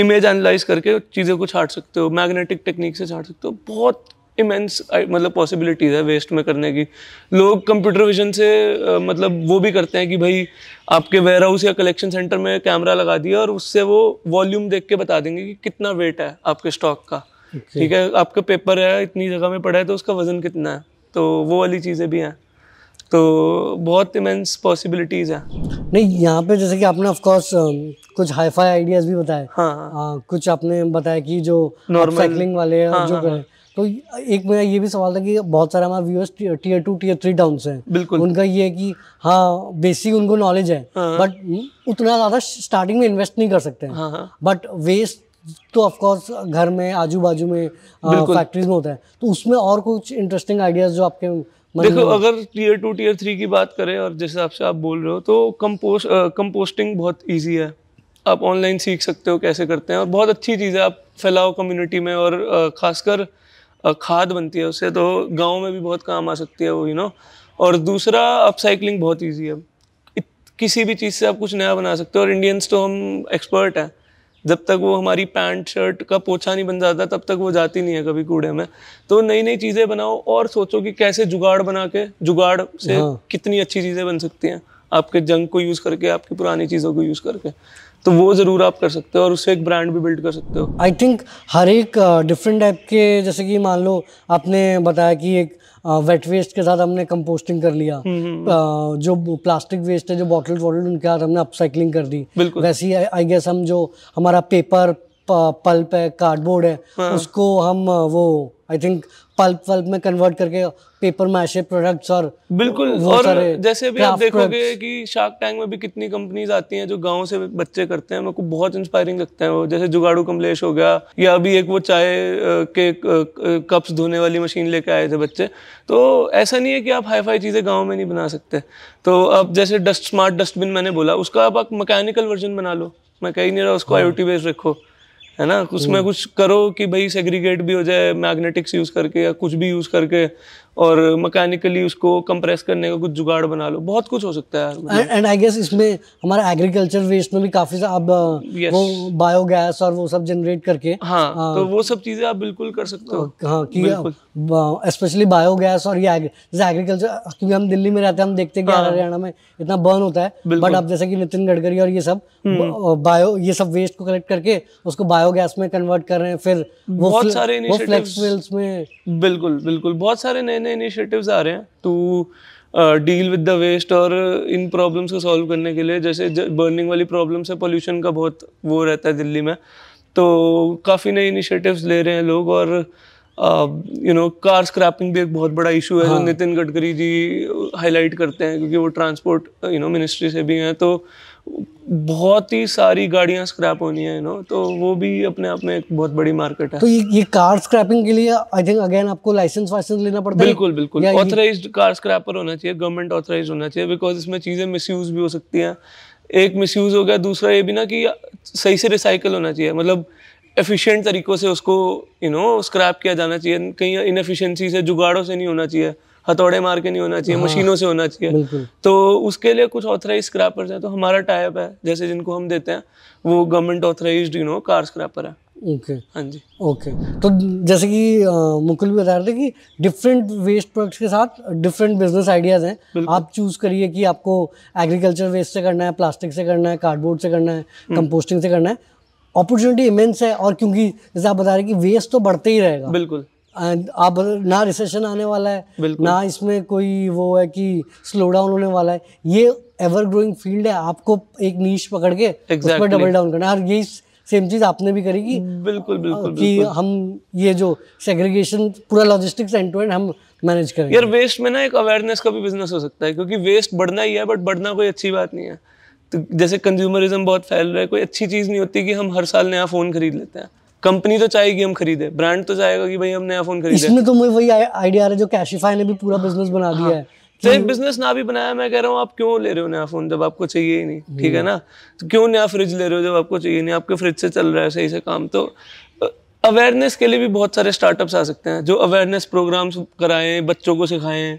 इमेज एनालाइज करके चीज़ों को छाट सकते हो मैग्नेटिक टेक्निक से छाट सकते हो बहुत इमेंस मतलब पॉसिबिलिटीज़ है वेस्ट में करने की लोग कंप्यूटर विजन से आ, मतलब वो भी करते हैं कि भाई आपके वेयर हाउस या कलेक्शन सेंटर में कैमरा लगा दिया और उससे वो वॉल्यूम देख के बता देंगे कि कितना वेट है आपके स्टॉक का ठीक है आपका पेपर है इतनी जगह में पड़ा है तो उसका वज़न कितना है तो वो वाली चीज़ें भी हैं तो बहुत इमेंस पॉसिबिलिटीज़ हैं नहीं यहाँ पे जैसे कि आपने ऑफ कोर्स कुछ हाई फाई आइडियाज़ भी बताए हाँ, हाँ, कुछ आपने बताया कि जो नॉर्मल साइकिलिंग वाले हाँ, जो हाँ, हाँ, तो एक मेरा ये भी सवाल था कि बहुत सारे हमारे viewers tier two tier three town से बिल्कुल उनका ये है कि हाँ बेसिक उनको नॉलेज है बट हाँ। उतना ज़्यादा स्टार्टिंग में इन्वेस्ट नहीं कर सकते हैं बट वेस्ट तो ऑफ कोर्स घर में आजू बाजू में फैक्ट्रीज में होता है तो उसमें और कुछ इंटरेस्टिंग आइडियाज जो आपके देखो अगर टीयर टू टीयर थ्री की बात करें और जिस हिसाब से आप बोल रहे हो तो कंपोस्ट कंपोस्टिंग बहुत ईजी है आप ऑनलाइन सीख सकते हो कैसे करते हैं और बहुत अच्छी चीज़ है आप फैलाओ कम्युनिटी में और खासकर खाद बनती है उससे तो गाँव में भी बहुत काम आ सकती है वो यू नो और दूसरा अब साइकिलिंग बहुत ईजी है किसी भी चीज़ से आप कुछ नया बना सकते हो और इंडियंस तो हम एक्सपर्ट हैं जब तक वो हमारी पैंट शर्ट का पोछा नहीं बन जाता तब तक वो जाती नहीं है कभी कूड़े में तो नई नई चीज़ें बनाओ और सोचो कि कैसे जुगाड़ बना के जुगाड़ से हाँ। कितनी अच्छी चीज़ें बन सकती हैं आपके जंग को यूज़ करके आपकी पुरानी चीज़ों को यूज़ करके तो वो ज़रूर आप कर सकते हो और उससे एक ब्रांड भी बिल्ड कर सकते हो आई थिंक हर एक डिफरेंट uh, टाइप के जैसे कि मान लो आपने बताया कि एक वेट uh, वेस्ट के साथ हमने कंपोस्टिंग कर लिया हम्म, हम्म, हम्म। uh, जो प्लास्टिक वेस्ट है जो बॉटल वॉटल उनके साथ हमने अपसाइकिलिंग कर दी वैसे ही आई गेस हम जो हमारा पेपर पल्प uh, है कार्डबोर्ड है हाँ। उसको हम वो आई थिंक पल्प वल्प में कन्वर्ट करके पेपर मैशे प्रोडक्ट्स और बिल्कुल और जैसे अभी आप देखोगे कि शार्क टैंक में भी कितनी कंपनीज आती हैं जो गांव से बच्चे करते हैं मेरे को बहुत इंस्पायरिंग लगते हैं वो जैसे जुगाड़ू कमलेश हो गया या अभी एक वो चाय के कप्स धोने वाली मशीन लेके आए थे बच्चे तो ऐसा नहीं है कि आप हाई फाई चीज़ें गाँव में नहीं बना सकते तो अब जैसे डस्ट स्मार्ट डस्टबिन मैंने बोला उसका आप मैकेनिकल वर्जन बना लो मैं कहीं नहीं रहा उसको आई हाँ। बेस्ड रखो है ना कुछ हम्म। कुछ करो कि भाई सेग्रीगेट भी हो जाए मैग्नेटिक्स यूज़ करके या कुछ भी यूज़ करके और मैकेनिकली उसको कंप्रेस करने का कुछ जुगाड़ बना लो बहुत कुछ हो सकता है एंड आई गेस इसमें हमारा एग्रीकल्चर वेस्ट में भी काफी सा अब uh, yes. वो बायोगैस और वो सब जनरेट करके हाँ आ, uh, तो वो सब चीजें आप बिल्कुल कर सकते हो हाँ, हाँ कि स्पेशली बायोगैस uh, और ये एग्रीकल्चर क्योंकि हम दिल्ली में रहते हैं हम देखते हैं कि हाँ। हरियाणा में इतना बर्न होता है बट अब जैसे कि नितिन गडकरी और ये सब हम्म। बायो ये सब वेस्ट को कलेक्ट करके उसको बायोगैस में कन्वर्ट कर रहे हैं फिर बहुत सारे बिल्कुल बिल्कुल बहुत सारे नए नए इनिशिएटिव्स आ रहे हैं to deal with the waste और इन प्रॉब्लम्स को सॉल्व करने के लिए जैसे बर्निंग वाली प्रॉब्लम से पोल्यूशन का बहुत वो रहता है दिल्ली में तो काफ़ी नए इनिशिएटिव्स ले रहे हैं लोग और यू नो कार स्क्रैपिंग भी एक बहुत बड़ा इशू है हाँ. जो नितिन गडकरी जी हाईलाइट करते हैं क्योंकि वो ट्रांसपोर्ट यू नो मिनिस्ट्री से भी हैं तो बहुत ही सारी गाड़ियां स्क्रैप होनी है नो तो वो भी अपने आप में एक बहुत बड़ी मार्केट है तो ये ये कार स्क्रैपिंग के लिए आई थिंक अगेन आपको लाइसेंस वाइसेंस लेना पड़ता है बिल्कुल बिल्कुल ऑथराइज कार स्क्रैपर होना चाहिए गवर्नमेंट ऑथराइज होना चाहिए बिकॉज इसमें चीज़ें मिस भी हो सकती हैं एक मिस हो गया दूसरा ये भी ना कि सही से रिसाइकल होना चाहिए मतलब एफिशिएंट तरीक़ों से उसको यू नो स्क्रैप किया जाना चाहिए कहीं इनफिशेंसी से जुगाड़ों से नहीं होना चाहिए हथौड़े मार के नहीं होना चाहिए हाँ, मशीनों से होना चाहिए तो उसके लिए कुछ ऑथराइज स्क्रैपर्स है तो हमारा टाइप है जैसे जिनको हम देते हैं वो government authorise you know car scrapper है ओके हाँ जी ओके तो जैसे कि मुकुल भी बता रहे थे कि डिफरेंट वेस्ट प्रोडक्ट्स के साथ डिफरेंट बिजनेस आइडियाज़ हैं आप चूज़ करिए कि आपको एग्रीकल्चर वेस्ट से करना है प्लास्टिक से करना है कार्डबोर्ड से करना है कंपोस्टिंग हम्म। से करना है अपॉर्चुनिटी इमेंस है और क्योंकि जैसे आप बता रहे कि वेस्ट तो बढ़ते ही रहेगा बिल्कुल अब ना रिसेशन आने वाला है ना इसमें कोई वो है कि स्लो डाउन होने वाला है ये एवर ग्रोइंग फील्ड है आपको एक नीच पकड़ के exactly. उस पर डबल डाउन करना है और यही सेम चीज आपने भी करेगी बिल्कुल बिल्कुल कि बिल्कुल। हम ये जो सेग्रीगेशन पूरा लॉजिस्टिक्स एंड टू एंड हम मैनेज करेंगे यार वेस्ट में ना एक अवेयरनेस का भी बिजनेस हो सकता है क्योंकि वेस्ट बढ़ना ही है बट बढ़ना कोई अच्छी बात नहीं है तो जैसे कंज्यूमरिज्म बहुत फैल रहा है कोई अच्छी चीज़ नहीं होती कि हम हर साल नया फ़ोन खरीद लेते हैं कंपनी तो चाहेगी हम खरीदे ब्रांड तो चाहेगा कि भाई हम नया फोन खरीदे इसमें तो मुझे वही आइडिया आ रहा है जो ने भी पूरा बिजनेस हाँ। बना दिया है चाहे हाँ। तो बिजनेस ना भी बनाया मैं कह रहा हूँ आप क्यों ले रहे हो नया फोन जब आपको चाहिए ही नहीं ठीक है ना तो क्यों नया फ्रिज ले रहे हो जब आपको चाहिए नहीं आपके फ्रिज से चल रहा है सही से काम तो अवेयरनेस के लिए भी बहुत सारे स्टार्टअप्स आ सकते हैं जो अवेयरनेस प्रोग्राम्स कराएं बच्चों को सिखाएं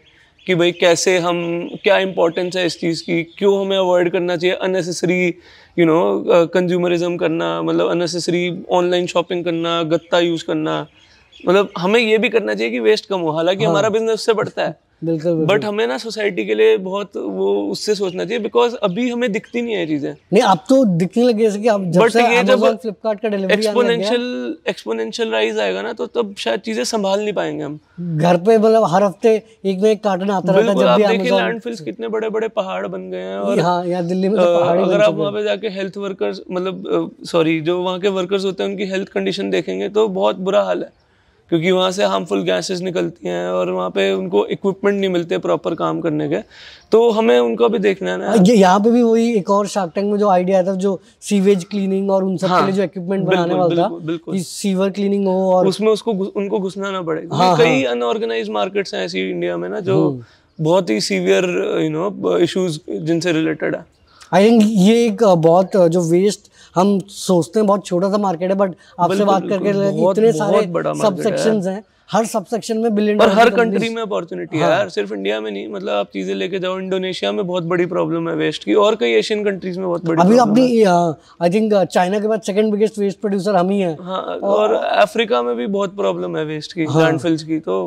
कि भाई कैसे हम क्या इंपॉर्टेंस है इस चीज़ की क्यों हमें अवॉइड करना चाहिए अननेसेसरी यू नो कंज्यूमरिज्म करना मतलब अननेसेसरी ऑनलाइन शॉपिंग करना गत्ता यूज़ करना मतलब हमें ये भी करना चाहिए कि वेस्ट कम हो हालांकि हाँ। हमारा बिजनेस उससे बढ़ता है बिल्कुल बट हमें ना सोसाइटी के लिए बहुत वो उससे सोचना चाहिए बिकॉज अभी हमें दिखती नहीं है चीजें नहीं आप तो दिखने लगे जैसे कि आप जब बट ये जब फ्लिपकार्ट का डिलीवरी एक्सपोनेंशियल एक्सपोनेंशियल राइज आएगा ना तो तब शायद चीजें संभाल नहीं पाएंगे हम घर पे मतलब हर हफ्ते एक में एक कार्टन आता रहता है जब भी देखिए लैंडफिल्स कितने बड़े बड़े पहाड़ बन गए हैं और हाँ यहाँ दिल्ली में तो अगर आप वहाँ पे जाके हेल्थ वर्कर्स मतलब सॉरी जो वहाँ के वर्कर्स होते हैं उनकी हेल्थ कंडीशन देखेंगे तो बहुत बुरा हाल है क्योंकि वहाँ से हार्मफुल गैसेस निकलती हैं और वहाँ पे उनको इक्विपमेंट नहीं मिलते प्रॉपर काम करने के तो हमें उनको भी देखना है ना ये यहाँ पे भी वही एक और शार्क टैंक में जो आइडिया था जो सीवेज क्लीनिंग और उन सब हाँ, के लिए जो इक्विपमेंट हाँ, बनाने वाला था बिल्कुल, बिल्कुल। सीवर क्लीनिंग हो और उसमें उसको उनको घुसना ना पड़ेगा हाँ, कई अनऑर्गेनाइज हाँ। मार्केट्स हैं ऐसी इंडिया में ना जो हम्म। बहुत ही सीवियर यू नो इशूज जिनसे रिलेटेड है आई थिंक ये एक बहुत जो वेस्ट हम सोचते हैं बहुत छोटा सा मार्केट है बट आपसे बात करके इतने सारे सब सेक्शन है हर सब सेक्शन में बिलियन पर हर कंट्री में अपॉर्चुनिटी हाँ। है यार सिर्फ इंडिया में नहीं मतलब आप चीजें लेके जाओ इंडोनेशिया में बहुत बड़ी प्रॉब्लम है वेस्ट की और कई एशियन कंट्रीज में बहुत बड़ी अभी अपनी आई थिंक चाइना के बाद सेकंड बिगेस्ट वेस्ट प्रोड्यूसर हम ही है हाँ, और अफ्रीका में भी बहुत प्रॉब्लम है वेस्ट की लैंडफिल्स हाँ। की तो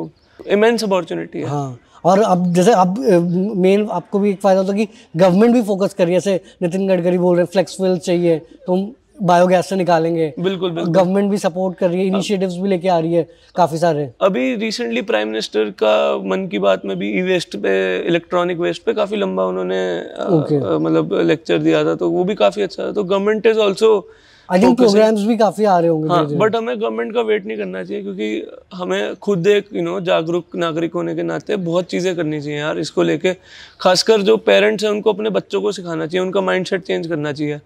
इमेंस अपॉर्चुनिटी है हाँ। और अब जैसे अब मेन आपको भी एक फ़ायदा होता है कि गवर्नमेंट भी फोकस कर रही है जैसे नितिन गडकरी बोल रहे हैं फ्लेक्स फ्लेक्सवेल चाहिए तो हम बायोगैस से निकालेंगे बिल्कुल, बिल्कुल। गवर्नमेंट भी सपोर्ट कर रही है इनिशिएटिव्स भी लेके आ रही है काफ़ी सारे अभी रिसेंटली प्राइम मिनिस्टर का मन की बात में भी ई वेस्ट पे इलेक्ट्रॉनिक वेस्ट पे काफ़ी लंबा उन्होंने okay. मतलब लेक्चर दिया था तो वो भी काफ़ी अच्छा था तो government is also I think programs भी काफी आ रहे होंगे हाँ, बट हमें गवर्नमेंट का वेट नहीं करना चाहिए क्योंकि हमें खुद एक यू नो जागरूक नागरिक होने के नाते बहुत चीज़ें करनी चाहिए यार इसको लेके खासकर जो पेरेंट्स हैं उनको अपने बच्चों को सिखाना चाहिए उनका माइंडसेट चेंज करना चाहिए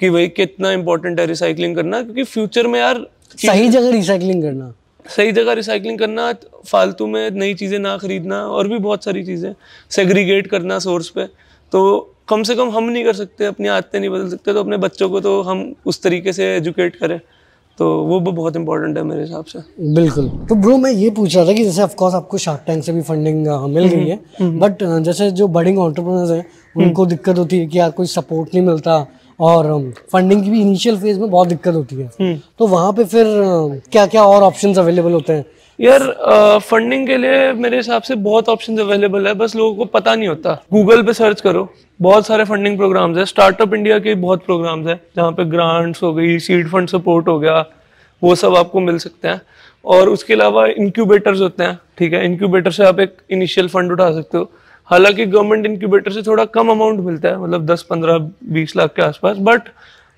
कि भाई कितना इंपॉर्टेंट है रिसाइकलिंग करना क्योंकि फ्यूचर में यार सही जगह रिसाइकलिंग करना सही जगह रिसाइकलिंग करना फालतू में नई चीज़ें ना खरीदना और भी बहुत सारी चीज़ें सेग्रीगेट करना सोर्स पे तो कम से कम हम नहीं कर सकते अपनी आदतें नहीं बदल सकते तो अपने बच्चों को तो हम उस तरीके से एजुकेट करें तो वो भी बहुत इंपॉर्टेंट है मेरे हिसाब से बिल्कुल तो ब्रो मैं ये पूछ रहा था कि जैसे ऑफकोर्स आपको शार्क टैंक से भी फंडिंग मिल गई है बट हम्म, हम्म। जैसे जो बडिंग ऑन्टरप्रनर्स हैं हम्म। उनको दिक्कत होती है कि यार कोई सपोर्ट नहीं मिलता और फंडिंग की भी इनिशियल फेज में बहुत दिक्कत होती है तो वहाँ पे फिर क्या क्या और ऑप्शन अवेलेबल होते हैं यार फंडिंग के लिए मेरे हिसाब से बहुत ऑप्शन अवेलेबल है बस लोगों को पता नहीं होता गूगल पे सर्च करो बहुत सारे फंडिंग प्रोग्राम्स है स्टार्टअप इंडिया के बहुत प्रोग्राम्स है जहाँ पे ग्रांट्स हो गई सीड फंड सपोर्ट हो गया वो सब आपको मिल सकते हैं और उसके अलावा इंक्यूबेटर्स होते हैं ठीक है इंक्यूबेटर से आप एक इनिशियल फंड उठा सकते हो हालांकि गवर्नमेंट इंक्यूबेटर से थोड़ा कम अमाउंट मिलता है मतलब दस पंद्रह बीस लाख के आसपास बट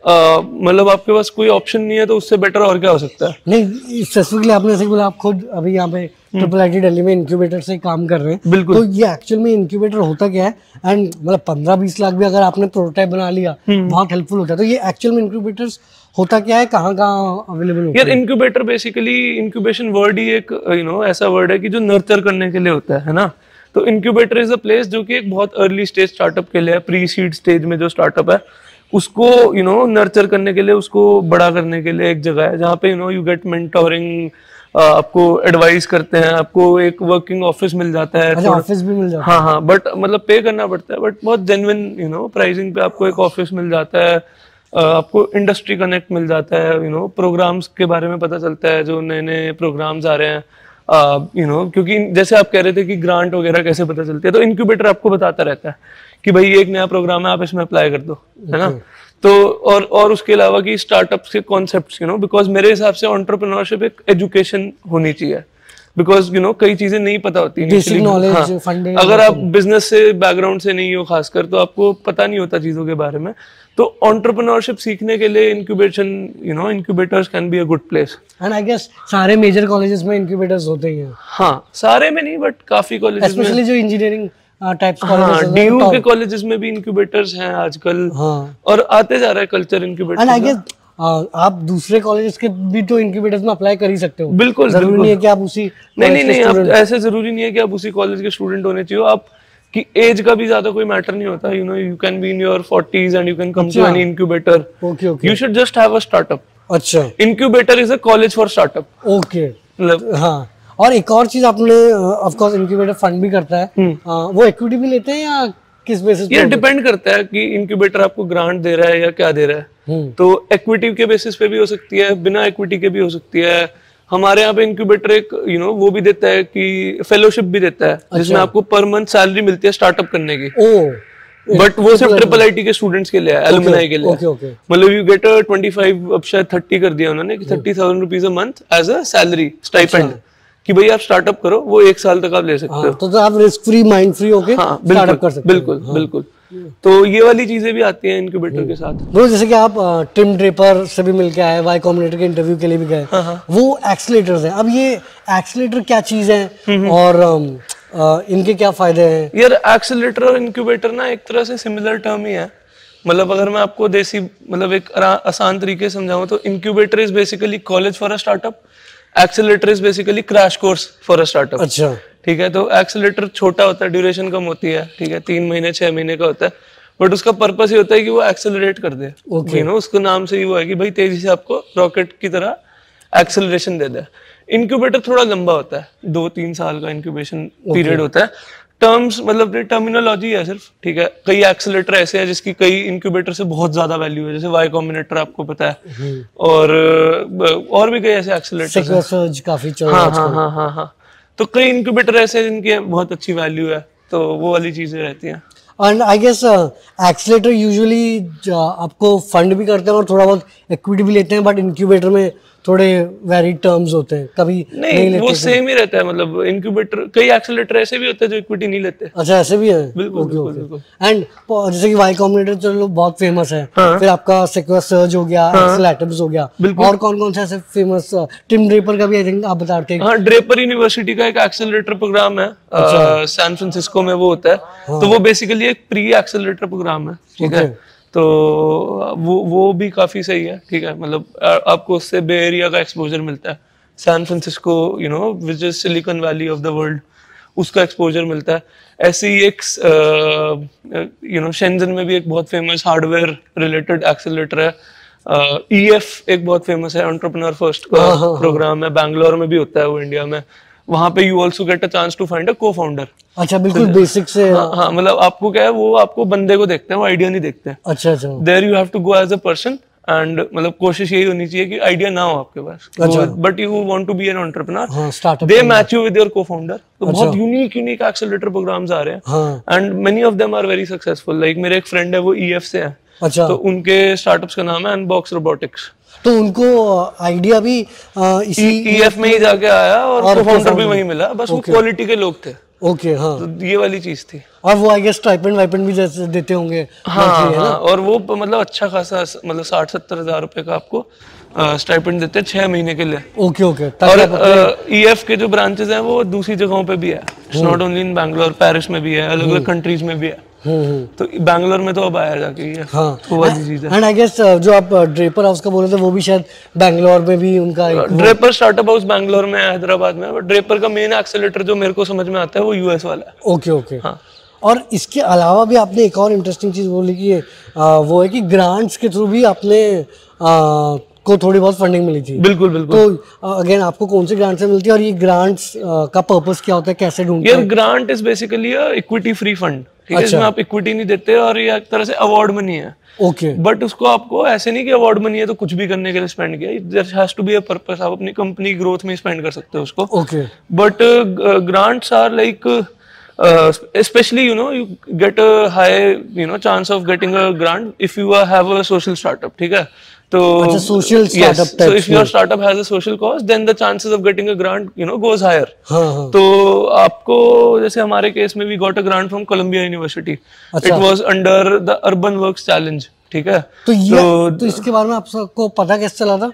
मतलब आपके पास कोई ऑप्शन नहीं है तो उससे बेटर और क्या हो सकता है नहीं स्पेसिफिकली आपने ऐसे बोला आप खुद अभी यहाँ पे ट्रिपल आई टी डेली में इंक्यूबेटर से काम कर रहे हैं बिल्कुल तो ये एक्चुअल में इंक्यूबेटर होता क्या है एंड मतलब पंद्रह बीस लाख भी अगर आपने प्रोटोटाइप बना लिया हम्म। बहुत हेल्पफुल होता है तो ये एक्चुअल में इंक्यूबेटर होता क्या है कहाँ कहाँ अवेलेबल होता यार इंक्यूबेटर बेसिकली इंक्यूबेशन वर्ड ही एक यू नो ऐसा वर्ड है कि जो नर्चर करने के लिए होता है ना तो इंक्यूबेटर इज अ प्लेस जो कि एक बहुत अर्ली स्टेज स्टार्टअप के लिए है प्री सीड स्टेज में जो स्टार्टअप है उसको यू नो नर्चर करने के लिए उसको बड़ा करने के लिए एक जगह है जहाँ पे you know you get mentoring आपको एडवाइस करते हैं आपको एक वर्किंग ऑफिस मिल जाता है ऑफिस अच्छा, भी मिल जाता है हाँ हाँ बट मतलब पे करना पड़ता है बट बहुत जेनविन यू नो प्राइसिंग पे आपको एक ऑफिस मिल जाता है आपको इंडस्ट्री कनेक्ट मिल जाता है यू नो प्रोग्राम्स के बारे में पता चलता है जो नए नए प्रोग्राम्स आ रहे हैं यू नो क्योंकि जैसे आप कह रहे थे कि ग्रांट वगैरह कैसे पता चलती है तो इनक्यूबेटर आपको बताता रहता है कि भाई एक नया प्रोग्राम है आप इसमें अप्लाई कर दो है ना तो और और उसके अलावा की स्टार्टअप के कॉन्सेप्ट यू नो बिकॉज मेरे हिसाब से ऑन्टरप्रनोरशिप एक एजुकेशन होनी चाहिए बिकॉज यू नो कई चीजें नहीं पता होती हाँ। knowledge, हाँ, funding, अगर आप बिजनेस से बैकग्राउंड से नहीं हो खासकर तो आपको पता नहीं होता चीजों के बारे में तो ऑन्टरप्रनोरशिप सीखने के लिए incubation you know incubators can be a good place and I guess सारे मेजर कॉलेजेस में इंक्यूबेटर्स होते हैं हाँ सारे में नहीं बट काफी कॉलेज जो इंजीनियरिंग टाइप्स हाँ, हाँ, के कॉलेजेस में भी हैं आजकल हाँ। और आते जा रहा है कल्चर इंक्यूबेटर आप दूसरे कॉलेजेस के भी तो में अप्लाई कर ही सकते हो बिल्कुल जरूरी नहीं है कि आप उसी नहीं नहीं नहीं आप ऐसे जरूरी नहीं है कि आप उसी कॉलेज के स्टूडेंट होने चाहिए आप कि एज का भी ज्यादा कोई मैटर नहीं होता you know you can be in your 40s and you can come to any incubator okay okay you should just have a startup अच्छा incubator is a college for startup okay मतलब हाँ और एक और चीज आपने ऑफ कोर्स इंक्यूबेटर फंड भी करता है आ, हम्म। वो इक्विटी भी लेते हैं या किस बेसिस ये डिपेंड करता है कि इंक्यूबेटर आपको ग्रांट दे रहा है या क्या दे रहा है हम्म। तो इक्विटी के बेसिस पे भी हो सकती है बिना इक्विटी के भी हो सकती है हमारे यहाँ पे इंक्यूबेटर एक यू you नो know, वो भी देता है कि फेलोशिप भी देता है अच्छा। जिसमें आपको पर मंथ सैलरी मिलती है स्टार्टअप करने की ओ, बट वो सिर्फ ट्रिपल आईटी के स्टूडेंट्स के लिए है एलुमनाई के लिए मतलब यू गेट अ 25 अब शायद 30 कर दिया उन्होंने कि 30000 rupees a month as a salary stipend अच्छा। कि भाई आप स्टार्टअप करो वो एक साल तक आप ले सकते हाँ, हो तो, तो आप रिस्क फ्री माइंड फ्री होके हाँ, स्टार्टअप कर सकते बिल्कुल हाँ, बिल्कुल तो ये वाली चीजें भी आती हैं इनक्यूबेटर के साथ ब्रो हम्म। तो जैसे कि आप टिम ड्रेपर से भी मिलके आए वाई कॉम्बिनेटर के इंटरव्यू के लिए भी गए हाँ, हाँ. वो एक्सलेटर है अब ये एक्सलेटर क्या चीज है हम्म, हम्म। और इनके क्या फायदे हैं यार एक्सलेटर और इनक्यूबेटर ना एक तरह से सिमिलर टर्म ही है मतलब अगर मैं आपको देसी मतलब एक आसान तरीके से समझाऊं तो incubator is basically college for a startup accelerator is basically crash course for a startup अच्छा ठीक है तो एक्सेलेटर छोटा होता है ड्यूरेशन कम होती है ठीक है तीन महीने छह महीने का होता है बट उसका पर्पस ये होता है कि वो एक्सेलरेट कर दे okay. यू उसको नाम से ही वो है कि भाई तेजी से आपको रॉकेट की तरह एक्सेलरेशन दे दे इंक्यूबेटर थोड़ा लंबा होता है दो तीन साल का इंक्यूबेशन पीरियड okay. होता है टर्म्स मतलब टर्मिनोलॉजी है सिर्फ ठीक है कई एक्सेलेटर ऐसे हैं जिसकी कई इंक्यूबेटर से बहुत ज्यादा वैल्यू है जैसे वाई कॉम्बिनेटर आपको पता है हम्म। और और भी कई ऐसे एक्सेलेटर काफी हाँ हाँ हाँ हाँ हाँ तो कई इंक्यूबेटर ऐसे हैं जिनकी बहुत अच्छी वैल्यू है तो वो वाली चीजें रहती हैं and I guess accelerator usually आपको फंड भी करते हैं और थोड़ा बहुत इक्विटी भी लेते हैं बट इंक्यूबेटर में थोड़े वेरी टर्म्स होते हैं कभी नहीं, नहीं वो सेम ही रहता है मतलब इनक्यूबेटर कई एक्सेलेटर ऐसे भी होते हैं जो इक्विटी नहीं लेते अच्छा ऐसे भी है बिल्कुल बिल्कुल एंड जैसे कि वाई कॉम्बिनेटर चलो बहुत फेमस है हाँ? फिर आपका सिक्वा सर्ज हो गया एक्सेलेटर्स हाँ। हो गया और कौन कौन से ऐसे फेमस टिम ड्रेपर का भी आई थिंक आप बताते हैं ड्रेपर यूनिवर्सिटी का एक एक्सेलेटर प्रोग्राम है सैन फ्रांसिस्को अच्छा। में वो होता है हाँ। तो वो बेसिकली एक प्री एक्सेलेटर प्रोग्राम है ठीक है तो वो वो भी काफ़ी सही है ठीक है मतलब आपको उससे बे एरिया का एक्सपोजर मिलता है San Francisco you know which is Silicon Valley of the world उसका एक्सपोजर मिलता है ऐसे ही एक यू नो शेंजन में भी एक बहुत फेमस हार्डवेयर रिलेटेड एक्सेलेटर है ई uh, एफ एक बहुत फेमस है एंट्रप्रनर फर्स्ट का प्रोग्राम हाँ, हाँ, हाँ। है बैंगलोर में भी होता है वो इंडिया में वहाँ पे you also get a chance to find a co founder अच्छा बिल्कुल बेसिक तो- से हाँ, हाँ मतलब आपको क्या है वो आपको बंदे को देखते हैं वो आइडिया नहीं देखते हैं अच्छा अच्छा there you have to go as a person and मतलब कोशिश यही होनी चाहिए कि आइडिया ना हो आपके पास but you want to be an entrepreneur they match you with your co founder तो, अच्छा। हाँ, तो अच्छा। बहुत यूनिक यूनिक एक्सेलरेटर प्रोग्राम्स आ रहे हैं and many of them are very successful like मेरे एक फ्रेंड है वो ईएफ e से है अच्छा तो उनके स्टार्टअप्स का नाम है अनबॉक्स रोबोटिक्स तो उनको आइडिया भी इसी एफ e- e में ही जाके आया और फाउंडर भी वहीं मिला बस वो क्वालिटी के लोग थे ओके हाँ तो ये वाली चीज थी और वो आई गेस स्टाइपेंड वाइपेंट भी देते होंगे हाँ, हाँ, हाँ और वो मतलब अच्छा खासा मतलब साठ सत्तर हजार रुपए का आपको स्टाइपेंड देते हैं छह महीने के लिए ओके ओके और ई एफ e के जो ब्रांचेज हैं वो दूसरी जगहों पे भी है it's not only in Bangalore Paris में भी है अलग अलग कंट्रीज में भी है हम्म, हम्म। तो बैंगलोर में तो अब आया जाके हाँ तो चीज है एंड आई गेस जो आप ड्रेपर हाउस का बोल रहे थे वो भी शायद बैंगलोर में भी उनका ड्रेपर स्टार्टअप हाउस बैंगलोर में हैदराबाद में ड्रेपर का मेन एक्सेलेटर जो मेरे को समझ में आता है वो यूएस वाला है ओके ओके हाँ और इसके अलावा भी आपने एक और इंटरेस्टिंग चीज़ बोली कि वो है कि ग्रांट्स के थ्रू भी आपने को थोड़ी बहुत फंडिंग मिली थी बिल्कुल बिल्कुल तो अगेन आपको कौन से ग्रांट से मिलती है और ये ग्रांट का पर्पस क्या होता है कैसे ढूंढते हैं grant is basically equity free fund ठीक इसमें अच्छा। आप इक्विटी नहीं देते और ये एक तरह से अवार्ड मनी है ओके okay. बट उसको आपको ऐसे नहीं कि अवार्ड मनी है तो कुछ भी करने के लिए स्पेंड किया there has to be a purpose आप अपनी कंपनी ग्रोथ में स्पेंड कर सकते हो उसको okay but grants are like specially you know you get a high you know chance of getting a grant if you have a social startup ठीक है तो social so if your startup has a social cause then the chances of getting a grant you know goes higher तो आपको जैसे हमारे case में we got a grant from Columbia University it was under the urban works challenge ठीक है तो ये तो, इसके बारे में आप सबको पता कैसे चला था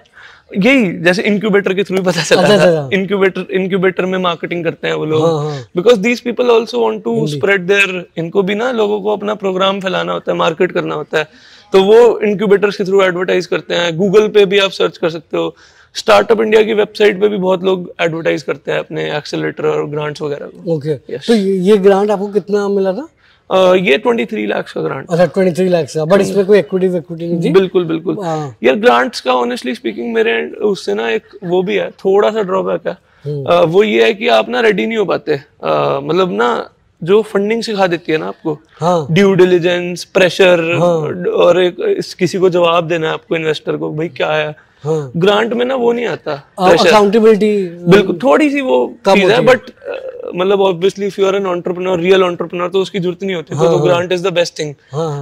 यही जैसे इंक्यूबेटर के थ्रू पता चला इंक्यूबेटर अच्छा, इंक्यूबेटर अच्छा, अच्छा। में मार्केटिंग करते हैं वो लोग because these people also want to spread their इनको भी ना लोगों को अपना प्रोग्राम फैलाना होता है मार्केट करना होता है तो वो इंक्यूबेटर्स के थ्रू एडवर्टाइज करते हैं गूगल पे भी आप सर्च कर सकते हो स्टार्टअप इंडिया की वेबसाइट पे भी बहुत लोग एडवर्टाइज करते हैं अपने एक्सेलेटर और ग्रांट्स वगैरह को ओके तो ये ग्रांट आपको कितना मिला था Uh, ये 23 लाख का ग्रांट अच्छा 23 लाख का बट इसमें कोई इक्विटी इक्विटी नहीं थी बिल्कुल बिल्कुल हाँ। यार ग्रांट्स का ऑनेस्टली स्पीकिंग मेरे उससे ना एक वो भी है थोड़ा सा ड्रॉबैक है uh, वो ये है कि आप ना रेडी नहीं हो पाते uh, मतलब ना जो फंडिंग सिखा देती है ना आपको ड्यू डिलीजेंस प्रेशर और एक किसी को जवाब देना है आपको इन्वेस्टर को भाई क्या है हाँ। ग्रांट में ना वो नहीं आता अकाउंटेबिलिटी बिल्कुल हाँ। थोड़ी सी वो चीज है बट मतलब obviously if you are an entrepreneur real entrepreneur तो उसकी जरूरत नहीं होती तो हाँ, तो, तो grant is the best thing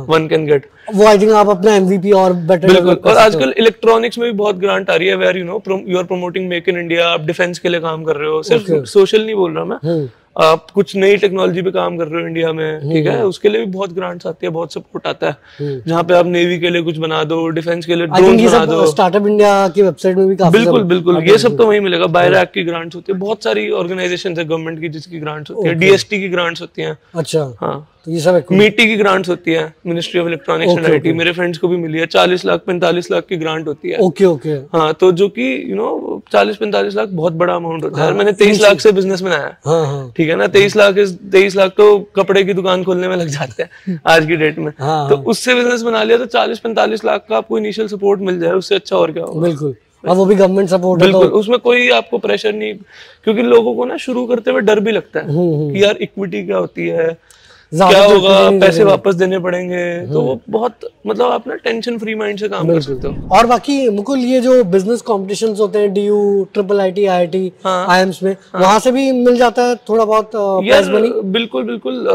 one can get वो आई थिंक आप अपना एमवीपी और बेटर बिल्कुल और आजकल इलेक्ट्रॉनिक्स में भी बहुत ग्रांट आ रही है where you know you are promoting make in India आप डिफेंस के लिए काम कर रहे हो सिर्फ सोशल नहीं बोल रहा मैं हम्म। आप कुछ नई टेक्नोलॉजी पे काम कर रहे हो इंडिया में हम्म। ठीक है उसके लिए भी बहुत ग्रांट्स आते हैं बहुत सपोर्ट आता है हम्म। जहाँ पे आप नेवी के लिए कुछ बना दो डिफेंस के लिए ड्रोन बना दो स्टार्टअप इंडिया की वेबसाइट में भी काफी बिल्कुल बिल्कुल ये सब तो वही मिलेगा बायरैक हाँ। की ग्रांट्स होती है बहुत सारी ऑर्गेनाइजेशन है गवर्नमेंट की जिसकी ग्रांट्स होती है डीएसटी की ग्रांट्स होती है अच्छा हाँ तो ये सब मीटी e की ग्रांट्स होती है ministry of electronics and IT मेरे फ्रेंड्स को भी मिली है चालीस लाख पैंतालीस लाख की ग्रांट होती है ओके ओके हाँ तो जो कि यू नो चालीस पैंतालीस लाख बहुत बड़ा अमाउंट होता है हाँ, मैंने तेईस लाख से बिजनेस बनाया हाँ, हाँ। ठीक है ना तेईस लाख तेईस लाख तो कपड़े की दुकान खोलने में लग जाते हैं आज की डेट में तो उससे बिजनेस बना लिया तो चालीस पैंतालीस लाख का आपको इनिशियल सपोर्ट मिल जाए उससे अच्छा और क्या होगा बिल्कुल वो भी गवर्नमेंट सपोर्ट तो- बिल्कुल तो। उसमें कोई आपको प्रेशर नहीं क्योंकि लोगों को ना शुरू करते हुए डर भी लगता है हम्म, हम्म। कि यार इक्विटी क्या होती है क्या होगा पैसे वापस देने पड़ेंगे हम्म। तो वो बहुत मतलब आप ना टेंशन फ्री माइंड से काम कर सकते हो और बाकी मुकुल ये जो बिजनेस कॉम्पिटिशन होते हैं D U triple I T I T हाँ। आई एम्स में हाँ। वहाँ से भी मिल जाता है थोड़ा बहुत बिल्कुल बिल्कुल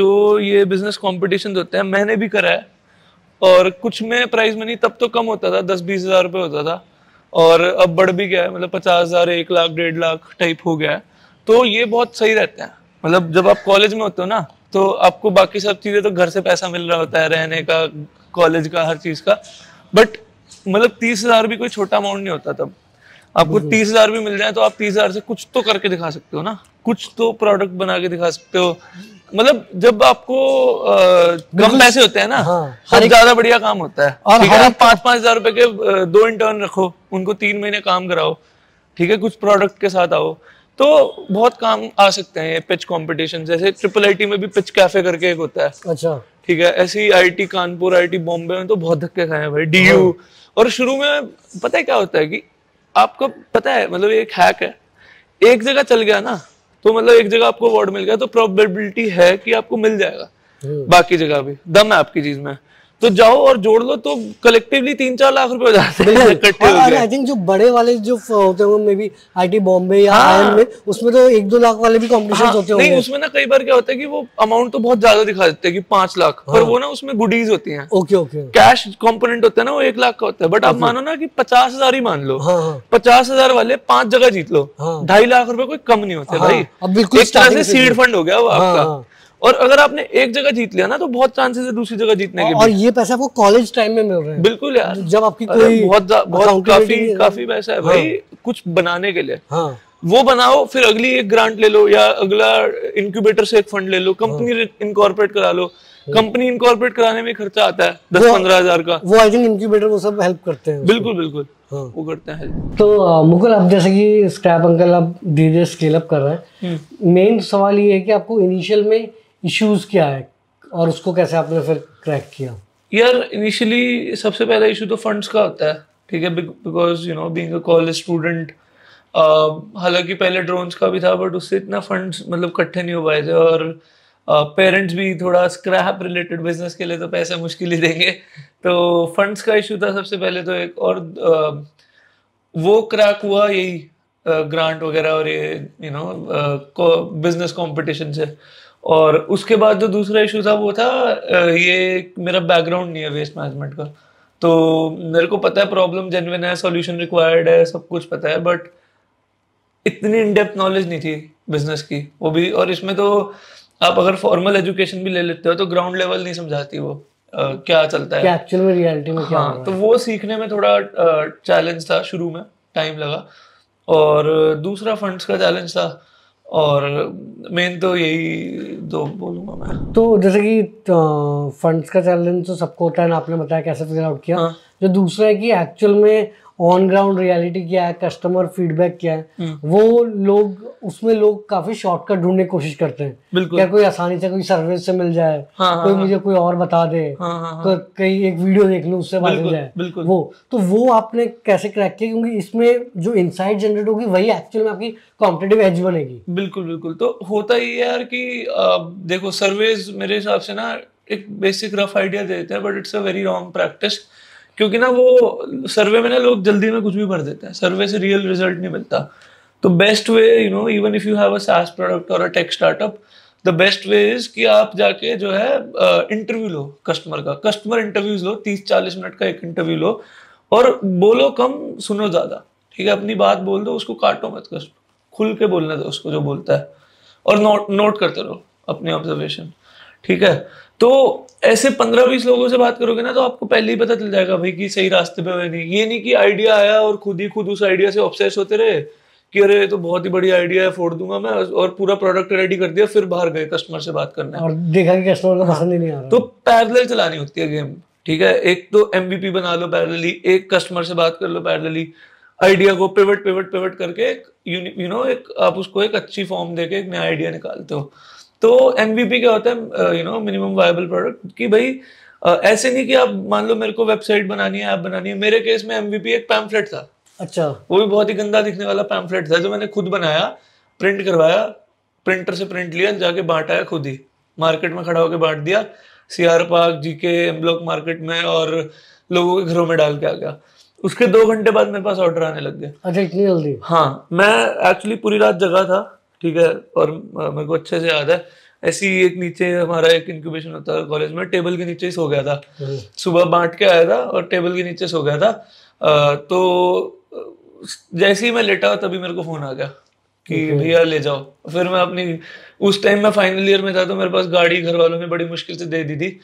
जो ये बिजनेस कॉम्पिटिशन होते हैं मैंने भी करा है और कुछ में प्राइज मनी तब तो कम होता था दस बीस हजार रुपये होता था और अब बढ़ भी गया है मतलब पचास हजार एक लाख डेढ़ लाख टाइप हो गया है तो ये बहुत सही रहता है मतलब जब आप कॉलेज में होते हो ना तो आपको बाकी सब चीज़ें तो घर से पैसा मिल रहा होता है रहने का कॉलेज का हर चीज़ का बट मतलब तीस हज़ार भी कोई छोटा अमाउंट नहीं होता तब आपको तीस हज़ार भी मिल जाए तो आप तीस हज़ार से कुछ तो करके दिखा सकते हो ना कुछ तो प्रोडक्ट बना के दिखा सकते हो मतलब जब आपको आ, कम पैसे होते हैं ना हाँ, ज्यादा बढ़िया काम होता है और ठीक है आप पांच पाँच हजार रुपए के दो इंटर्न रखो उनको तीन महीने काम कराओ ठीक है कुछ प्रोडक्ट के साथ आओ तो बहुत काम आ सकते हैं ये पिच कॉम्पिटिशन जैसे ट्रिपल आई में भी पिच कैफे करके एक होता है अच्छा ठीक है ऐसे ही कानपुर आई बॉम्बे में तो बहुत धक्के खाए भाई डी हाँ। और शुरू में पता है क्या होता है कि आपको पता है मतलब एक हैक है एक जगह चल गया ना तो मतलब एक जगह आपको अवार्ड मिल गया तो प्रोबेबिलिटी है कि आपको मिल जाएगा हम्म। बाकी जगह भी दम है आपकी चीज में तो जाओ और जोड़ लो तो कलेक्टिवली तीन चार लाख रुपए आई थिंक जो बड़े वाले जो होते हैं maybe I T Bombay या हाँ। में उसमें तो एक दो लाख वाले भी कॉम्पिटिशन हाँ, होते हैं उसमें ना कई बार क्या होता है कि वो अमाउंट तो बहुत ज्यादा दिखा देते हैं कि पांच लाख हाँ। पर वो ना उसमें गुडीज होती है ओके ओके कैश कॉम्पोनेंट होता है ना वो एक लाख का होता है बट आप हाँ, हाँ। मानो ना कि पचास ही मान लो हाँ, पचास हजार वाले पांच जगह जीत लो ढाई लाख रुपए कोई कम नहीं होते भाई बिल्कुल सीड फंड हो गया वो आपका और अगर आपने एक जगह जीत लिया ना तो बहुत चांसेस है दूसरी जगह जीतने के और ये पैसा आपको कॉलेज टाइम में मिल रहा है बिल्कुल यार जब आपकी कोई बहुत बहुत काफी काफी पैसा है हाँ। भाई कुछ बनाने के लिए हाँ। वो बनाओ फिर अगली एक ग्रांट ले लो या अगला इनक्यूबेटर से एक फंड ले लो कंपनी इनकॉर्पोरेट हाँ। करा लो कंपनी इनकॉर्पोरेट कराने में खर्चा आता है दस पंद्रह हजार का वो आई थिंक इनक्यूबेटर वो सब हेल्प करते हैं बिल्कुल बिल्कुल हाँ। वो करते हैं तो मुकुल आप जैसे कि स्क्रैप अंकल आप धीरे धीरे स्केल अप कर रहे हैं मेन हम्म। सवाल ये है कि आपको इनिशियल में इश्यूज क्या है और उसको कैसे आपने फिर क्रैक किया यार इनिशियली सबसे पहला इशू तो फंड्स का होता है ठीक है because you know being a college student हालांकि पहले ड्रोन्स का भी था बट उससे इतना फंड्स मतलब इकट्ठे नहीं हो पाए थे और पेरेंट्स uh, भी थोड़ा स्क्रैप रिलेटेड बिजनेस के लिए तो पैसे मुश्किल ही देंगे तो फंड्स का इशू था सबसे पहले तो एक और uh, वो क्रैक हुआ यही ग्रांट uh, वगैरह और ये यू नो बिजनेस कंपटीशन से और उसके बाद जो दूसरा इशू था वो था ये मेरा बैकग्राउंड नहीं है वेस्ट मैनेजमेंट का तो मेरे को पता है प्रॉब्लम जेनविन है सॉल्यूशन रिक्वायर्ड है सब कुछ पता है बट इतनी इन डेप्थ नॉलेज नहीं थी बिजनेस की वो भी और इसमें तो आप अगर फॉर्मल एजुकेशन भी ले लेते हो तो ग्राउंड लेवल नहीं समझाती वो आ, क्या चलता है एक्चुअल में रियलिटी में क्या हाँ, तो वो सीखने में थोड़ा चैलेंज था शुरू में टाइम लगा और दूसरा फंड्स का चैलेंज था और मेन तो यही दो बोलूँगा मैं तो जैसे कि फंड्स का चैलेंज तो सबको होता है ना आपने बताया कैसे फिगर आउट किया हाँ। जो दूसरा है कि एक्चुअल में ऑन ग्राउंड रियलिटी क्या है कस्टमर फीडबैक क्या है हम्म। वो लोग उसमें लोग काफी शॉर्टकट ढूंढने की कोशिश करते हैं क्या कोई आसानी से कोई सर्विस से मिल जाए हाँ, हाँ कोई हाँ। मुझे कोई और बता दे हाँ, हाँ, हाँ। कहीं एक वीडियो देख लूँ उससे बात हो जाए वो तो वो आपने कैसे क्रैक किया क्योंकि इसमें जो इंसाइट जनरेट होगी वही एक्चुअल में आपकी कॉम्पिटेटिव एज बनेगी बिल्कुल बिल्कुल तो होता ही है यार कि देखो सर्विस मेरे हिसाब से ना एक बेसिक रफ आइडिया देते हैं but it's a very wrong practice क्योंकि ना वो सर्वे में ना लोग जल्दी में कुछ भी भर देते हैं सर्वे से रियल रिजल्ट नहीं मिलता तो best way you know even if you have a SaaS product और a tech startup the best way is कि आप जाके जो है इंटरव्यू लो कस्टमर का कस्टमर इंटरव्यूज लो तीस चालीस मिनट का एक इंटरव्यू लो और बोलो कम सुनो ज़्यादा ठीक है अपनी बात बोल दो उसको काटो मत कस्ट खुल के बोलना दो उसको जो बोलता है और नोट नोट करते रहो अपने ऑब्जर्वेशन ठीक है तो ऐसे पंद्रह बीस लोगों से बात करोगे ना तो आपको पहले ही पता चल जाएगा भाई कि सही रास्ते पे नहीं ये नहीं कि आइडिया आया और खुद ही खुद उस आइडिया से ऑब्सेस होते रहे कि अरे तो बहुत ही बढ़िया आइडिया है फोड़ दूंगा मैं और पूरा प्रोडक्ट रेडी कर दिया फिर बाहर गए कस्टमर से बात करने और देखा कि कस्टमर को पसंद ही नहीं आ रहा तो पैरल चलानी होती है गेम ठीक है एक तो एम बना लो पैरेलली एक कस्टमर से बात कर लो पैरेलली आइडिया को पिवट पिवट पिवट करके एक यू नो एक आप उसको एक अच्छी फॉर्म देके एक नया आइडिया निकालते हो तो एम क्या होता है you know minimum viable product कि भाई uh, ऐसे नहीं कि आप मान लो मेरे को वेबसाइट बनानी है ऐप बनानी है मेरे केस में एम एक पैम्फलेट था अच्छा वो भी बहुत ही गंदा दिखने वाला पैम्फलेट था जो मैंने खुद बनाया प्रिंट करवाया प्रिंटर से प्रिंट लिया जाके बांटाया खुद ही मार्केट में खड़ा होकर बांट दिया सी आर पार्क जी के एम ब्लॉक मार्केट में और लोगों के घरों में डाल के आ गया उसके दो घंटे बाद मेरे पास ऑर्डर आने लग गए अच्छा इतनी जल्दी हाँ मैं एक्चुअली पूरी रात जगा था ठीक है और मेरे को अच्छे से याद है ऐसी एक नीचे हमारा एक इंक्यूबेशन होता था कॉलेज में टेबल के नीचे ही सो गया था हम्म। सुबह बांट के आया था और टेबल के नीचे सो गया था आ, तो जैसे ही मैं लेटा तभी मेरे को फोन आ गया कि भैया ले जाओ फिर मैं अपनी उस टाइम मैं फाइनल ईयर में था तो मेरे पास गाड़ी घर वालों ने बड़ी मुश्किल से दे दी थी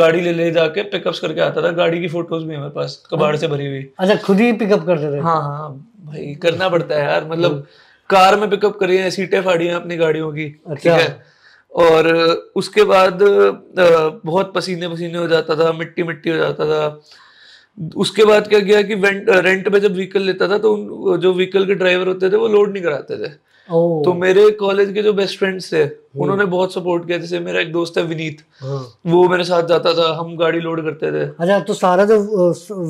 गाड़ी ले ले जाके पिकअप्स करके आता था गाड़ी की फोटोज भी मेरे पास कबाड़ से भरी हुई अच्छा खुद ही पिकअप करते थे हाँ, हाँ हाँ भाई करना पड़ता है यार मतलब हम्म। कार में पिकअप करी है सीटें फाड़ी हैं अपनी गाड़ियों की अच्छा है? और उसके बाद बहुत पसीने पसीने हो जाता था मिट्टी मिट्टी हो जाता था उसके बाद क्या किया कि रेंट पे जब व्हीकल लेता था तो जो व्हीकल के ड्राइवर होते थे वो लोड नहीं कराते थे तो मेरे कॉलेज के जो बेस्ट फ्रेंड्स थे हम्म। उन्होंने बहुत सपोर्ट किया जैसे मेरा एक दोस्त है विनीत हाँ। वो मेरे साथ जाता था हम गाड़ी लोड करते थे अच्छा तो सारा जो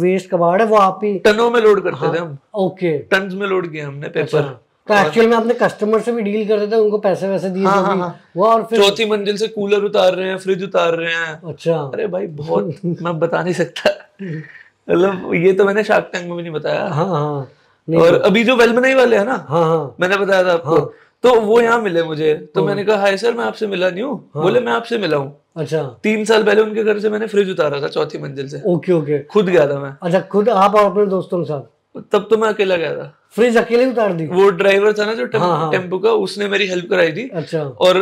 वेस्ट कबाड़ है वो आप ही टनों में लोड करते हाँ, थे हम ओके टन में लोड किया हमने पेपर अच्छा, तो एक्चुअल में अपने कस्टमर से भी डील करते थे उनको पैसे वैसे दिए हाँ, हाँ, हाँ. वो और फिर चौथी मंजिल से कूलर उतार रहे हैं फ्रिज उतार रहे हैं अच्छा अरे भाई बहुत मैं बता नहीं सकता मतलब ये तो मैंने शार्क टैंक में भी नहीं बताया हाँ हाँ नहीं और हाँ। अभी जो वेल वेलमनई वाले है ना हाँ हाँ मैंने बताया था आपको हाँ। तो वो यहाँ मिले मुझे तो हाँ। मैंने कहा हाय सर मैं आपसे मिला नहीं हूँ बोले मैं आपसे मिला हूँ अच्छा तीन साल पहले उनके घर से मैंने फ्रिज उतारा था चौथी मंजिल से ओके ओके खुद गया था मैं अच्छा खुद आप और अपने दोस्तों के साथ तब तो मैं अकेला गया था फ्रिज अकेले उतार दी वो ड्राइवर था ना जो टेम्पो हाँ, हाँ. का उसने मेरी हेल्प कराई थी अच्छा और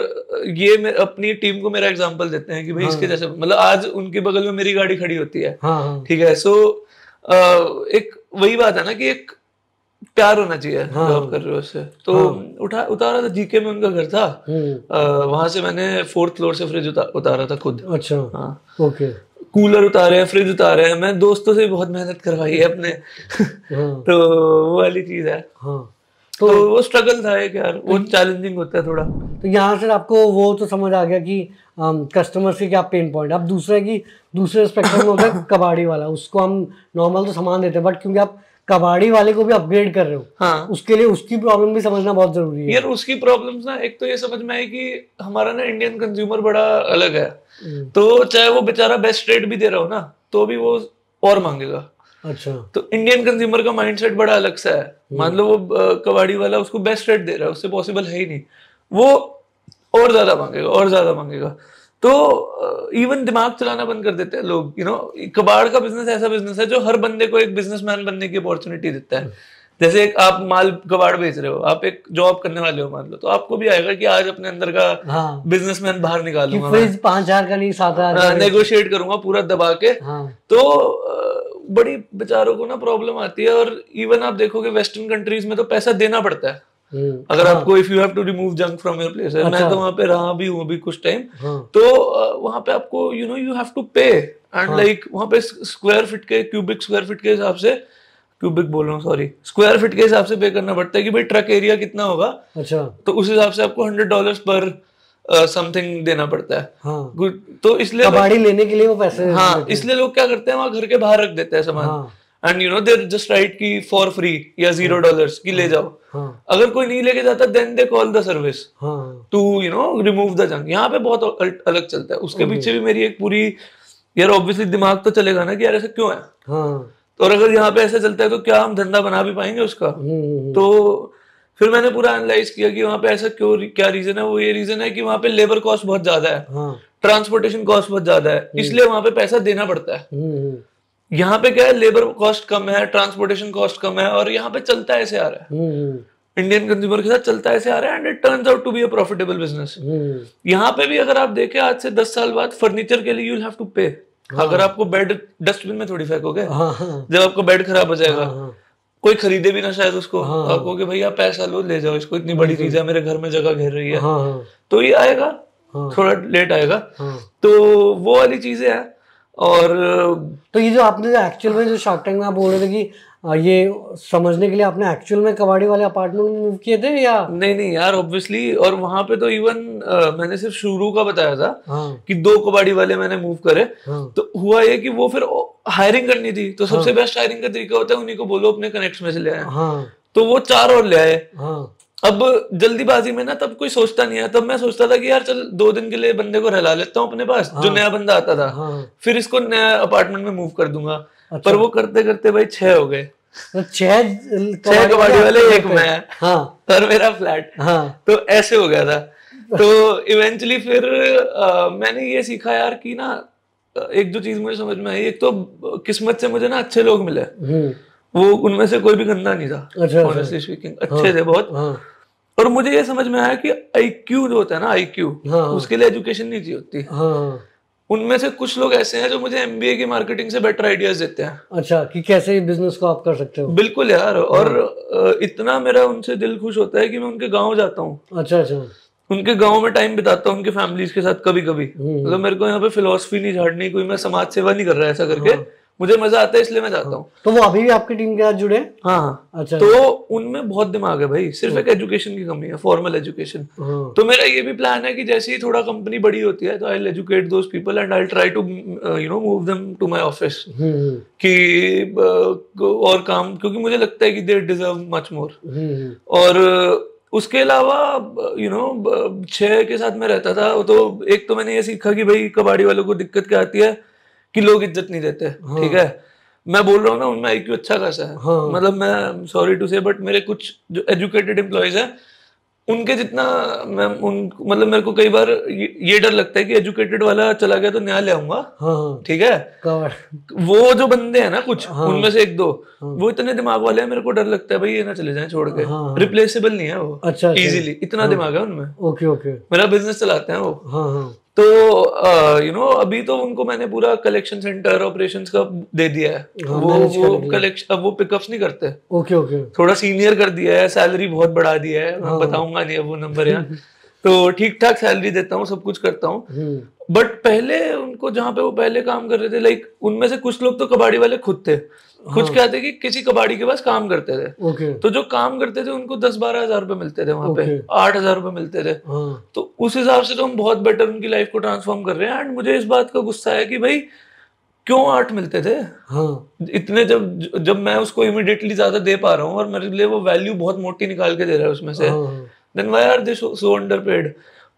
ये अपनी टीम को मेरा एग्जांपल देते हैं कि भाई हाँ. इसके जैसे मतलब आज उनके बगल में मेरी गाड़ी खड़ी होती है ठीक हाँ, हाँ. ठीक है सो आ, एक वही बात है ना कि एक प्यार होना चाहिए हाँ, जॉब कर रहे हो उससे तो हाँ, उठा उतारा था जीके में उनका घर था हम्म। वहां से मैंने फोर्थ फ्लोर से फ्रिज उतारा था खुद अच्छा हाँ ओके कूलर उतारे हैं फ्रिज उतारे हैं मैं दोस्तों से बहुत मेहनत करवाई है अपने हाँ। तो वो वाली चीज है हाँ। तो, तो वो स्ट्रगल था एक यार वो चैलेंजिंग तो- होता है थोड़ा तो यहाँ से आपको वो तो समझ आ गया कि कस्टमर से क्या पेन पॉइंट अब दूसरा है कि दूसरे स्पेक्ट्रम में होता है कबाड़ी वाला उसको हम नॉर्मल तो सामान देते हैं बट क्योंकि आप कबाड़ी वाले को भी अपग्रेड कर रहे हो हाँ उसके लिए उसकी प्रॉब्लम भी समझना बहुत जरूरी है यार उसकी प्रॉब्लम्स ना एक तो ये समझ में आई कि हमारा ना इंडियन कंज्यूमर बड़ा अलग है हम्म। तो चाहे वो बेचारा बेस्ट रेट भी दे रहा हो ना तो भी वो और मांगेगा अच्छा तो इंडियन कंज्यूमर का माइंडसेट बड़ा अलग सा है हम्म। मान लो वो कबाड़ी वाला उसको बेस्ट रेट दे रहा है उससे पॉसिबल है ही नहीं वो और ज्यादा मांगेगा और ज्यादा मांगेगा तो इवन uh, दिमाग चलाना बंद कर देते हैं लोग यू नो कबाड़ का बिजनेस ऐसा बिजनेस है जो हर बंदे को एक बिजनेसमैन बनने की अपॉर्चुनिटी देता है जैसे एक आप माल कबाड़ बेच रहे हो आप एक जॉब करने वाले हो मान लो तो आपको भी आएगा कि आज अपने अंदर का हाँ। बिजनेसमैन बाहर निकाल फ्रिज पांच हजार का नहीं सात हजार हाँ, नेगोशिएट करूंगा पूरा दबा के हाँ। तो uh, बड़ी बेचारों को ना प्रॉब्लम आती है और इवन आप देखोगे वेस्टर्न कंट्रीज में तो पैसा देना पड़ता है हम्म। अगर हाँ। आपको if you have to remove junk from your place मैं अच्छा। तो वहां पे रहा भी हूँ अभी कुछ टाइम हाँ। तो वहां पे आपको you know you have to pay and like वहां पे स्क्वायर फिट के क्यूबिक स्क्वायर फिट के हिसाब से क्यूबिक बोल रहा हूँ सॉरी स्क्वायर फिट के हिसाब से पे करना पड़ता है कि भाई ट्रक एरिया कितना होगा अच्छा तो उस हिसाब से आपको hundred dollar per something uh, देना पड़ता है हाँ। तो इसलिए लेने के लिए वो पैसे हाँ इसलिए लोग क्या करते हैं वहाँ घर के बाहर रख देते हैं सामान हाँ। And you know there just write की फॉर फ्री या जीरो डॉलर की ले जाओ अगर कोई नहीं लेके जाता then they call the service to you know remove the junk यहाँ पे बहुत अलग चलता है उसके पीछे भी मेरी एक पूरी यार ऑब्वियसली दिमाग तो चलेगा ना कि यार ऐसा क्यों है तो और अगर यहाँ पे ऐसा चलता है तो क्या हम धंधा बना भी पाएंगे उसका हम्म, हम्म, हम्म। तो फिर मैंने पूरा एनालाइज किया कि वहाँ पे ऐसा क्यों क्या रीजन है वो ये रीजन है कि वहाँ पे लेबर कॉस्ट बहुत ज्यादा है ट्रांसपोर्टेशन हाँ। कॉस्ट बहुत ज्यादा है इसलिए वहाँ पे पैसा देना पड़ता है यहाँ पे क्या है लेबर कॉस्ट कम है ट्रांसपोर्टेशन कॉस्ट कम है और यहाँ पे चलता ऐसे आ रहा है इंडियन हम्म, कंज्यूमर हम्म। के साथ चलता ऐसे आ रहा है and it turns out to be a profitable business यहाँ पे भी अगर आप देखें आज से दस साल बाद फर्नीचर के लिए यू हैव टू पे अगर आपको बेड डस्टबिन में थोड़ी फेंकोगे हाँ, हाँ। जब आपको बेड खराब हो जाएगा हाँ, कोई खरीदे भी ना शायद उसको आपको भैया पैसा लो ले जाओ इसको इतनी बड़ी चीज है मेरे घर में जगह घेर रही है तो ये आएगा थोड़ा लेट आएगा तो वो वाली चीजें हैं और तो ये जो आपने जो एक्चुअल में जो शार्क टैंक में आप बोल रहे थे कि ये समझने के लिए आपने एक्चुअल में कबाड़ी वाले अपार्टमेंट में मूव किए थे या नहीं नहीं यार ऑब्वियसली और वहां पे तो इवन मैंने सिर्फ शुरू का बताया था हाँ। कि दो कबाड़ी वाले मैंने मूव करे हाँ। तो हुआ ये कि वो फिर हायरिंग करनी थी तो सबसे हाँ। बेस्ट हायरिंग का तरीका होता है उन्हीं को बोलो अपने कनेक्ट में से ले आए हाँ। तो वो चार और ले आए हाँ। अब जल्दीबाजी में ना तब कोई सोचता नहीं है तब मैं सोचता था कि यार चल दो दिन के लिए बंदे को रहला लेता हूँ अपने पास हाँ, जो नया बंदा आता था हाँ, फिर इसको नया अपार्टमेंट में मूव कर दूंगा अच्छा, पर वो करते करते भाई छह हो गए तो छह तो कबाड़ी वाले एक मैं हाँ, और मेरा फ्लैट हाँ। तो ऐसे हो गया था तो इवेंचुअली फिर आ, मैंने ये सीखा यार कि ना एक दो चीज मुझे समझ में आई एक तो किस्मत से मुझे ना अच्छे लोग मिले हम्म। वो उनमें से कोई भी गंदा नहीं था ऑनेस्टली अच्छा, स्पीकिंग अच्छा। अच्छे थे हाँ, बहुत हाँ। और मुझे ये समझ में आया कि आई क्यू जो होता है ना आई क्यू हाँ। उसके लिए एजुकेशन नहीं चाहिए होती उनमें से कुछ लोग ऐसे हैं जो मुझे एमबीए की मार्केटिंग से बेटर आइडियाज देते हैं अच्छा कि कैसे बिजनेस को आप कर सकते हो बिल्कुल यार हाँ। और इतना मेरा उनसे दिल खुश होता है कि मैं उनके गांव जाता हूँ अच्छा अच्छा उनके गाँव में टाइम बिताता हूँ उनकी फैमिलीज के साथ कभी कभी हम्म। मतलब मेरे को यहाँ पे फिलोसफी नहीं झाड़नी कोई मैं समाज सेवा नहीं कर रहा ऐसा करके मुझे मजा आता है इसलिए मैं जाता हाँ। हूँ तो वो अभी भी आपकी टीम के साथ जुड़े हाँ हाँ अच्छा तो उनमें बहुत दिमाग है भाई सिर्फ हाँ। एक एजुकेशन की कमी है फॉर्मल एजुकेशन हाँ। तो मेरा ये भी प्लान है कि जैसे ही थोड़ा कंपनी बड़ी होती है तो I educate those people and I try to you know move them to my office कि uh, और काम क्योंकि मुझे लगता है कि दे डिजर्व मच मोर और uh, उसके अलावा यू uh, नो छह के साथ मैं रहता था तो एक तो मैंने ये सीखा कि भाई कबाड़ी वालों को दिक्कत क्या आती है कि लोग इज्जत नहीं देते हाँ। ठीक है मैं बोल रहा हूँ ना उनमें आई अच्छा खासा है हाँ। मतलब मैं सॉरी टू से बट मेरे कुछ जो एजुकेटेड एम्प्लॉयज हैं उनके जितना मैं उन मतलब मेरे को कई बार ये डर लगता है कि एजुकेटेड वाला चला गया तो न्याय ले आऊंगा हाँ। ठीक है वो जो बंदे हैं ना कुछ हाँ, उनमें से एक दो हाँ, वो इतने दिमाग वाले हैं मेरे को डर लगता है भाई ये ना चले जाएं छोड़ के हाँ, रिप्लेसेबल नहीं है वो अच्छा इजीली अच्छा। इतना हाँ, दिमाग है उनमें ओके ओके मेरा बिजनेस चलाते हैं वो हाँ, हाँ। तो यू नो अभी तो उनको मैंने पूरा कलेक्शन सेंटर ऑपरेशन का दे दिया है हाँ, वो वो कलेक्शन वो पिकअप्स नहीं करते ओके ओके थोड़ा सीनियर कर दिया है सैलरी बहुत बढ़ा दिया है हाँ। बताऊंगा नहीं अब वो नंबर यहाँ तो ठीक ठाक सैलरी देता हूँ सब कुछ करता हूँ हम्म। बट पहले उनको जहाँ पे वो पहले काम कर रहे थे लाइक उनमें से कुछ लोग तो कबाड़ी वाले खुद थे कुछ हाँ। कहते कि किसी कबाड़ी के पास काम करते थे ओके। तो जो काम करते थे उनको दस बारह हजार रुपए मिलते थे वहां पे आठ हजार रुपए मिलते थे हाँ। तो उस हिसाब से तो हम बहुत बेटर उनकी लाइफ को ट्रांसफॉर्म कर रहे हैं एंड मुझे इस बात का गुस्सा है कि भाई क्यों आठ मिलते थे हाँ। इतने जब जब मैं उसको इमिडिएटली ज्यादा दे पा रहा हूँ और मेरे लिए वो वैल्यू बहुत मोटी निकाल के दे रहा है उसमें से then why are this so underpaid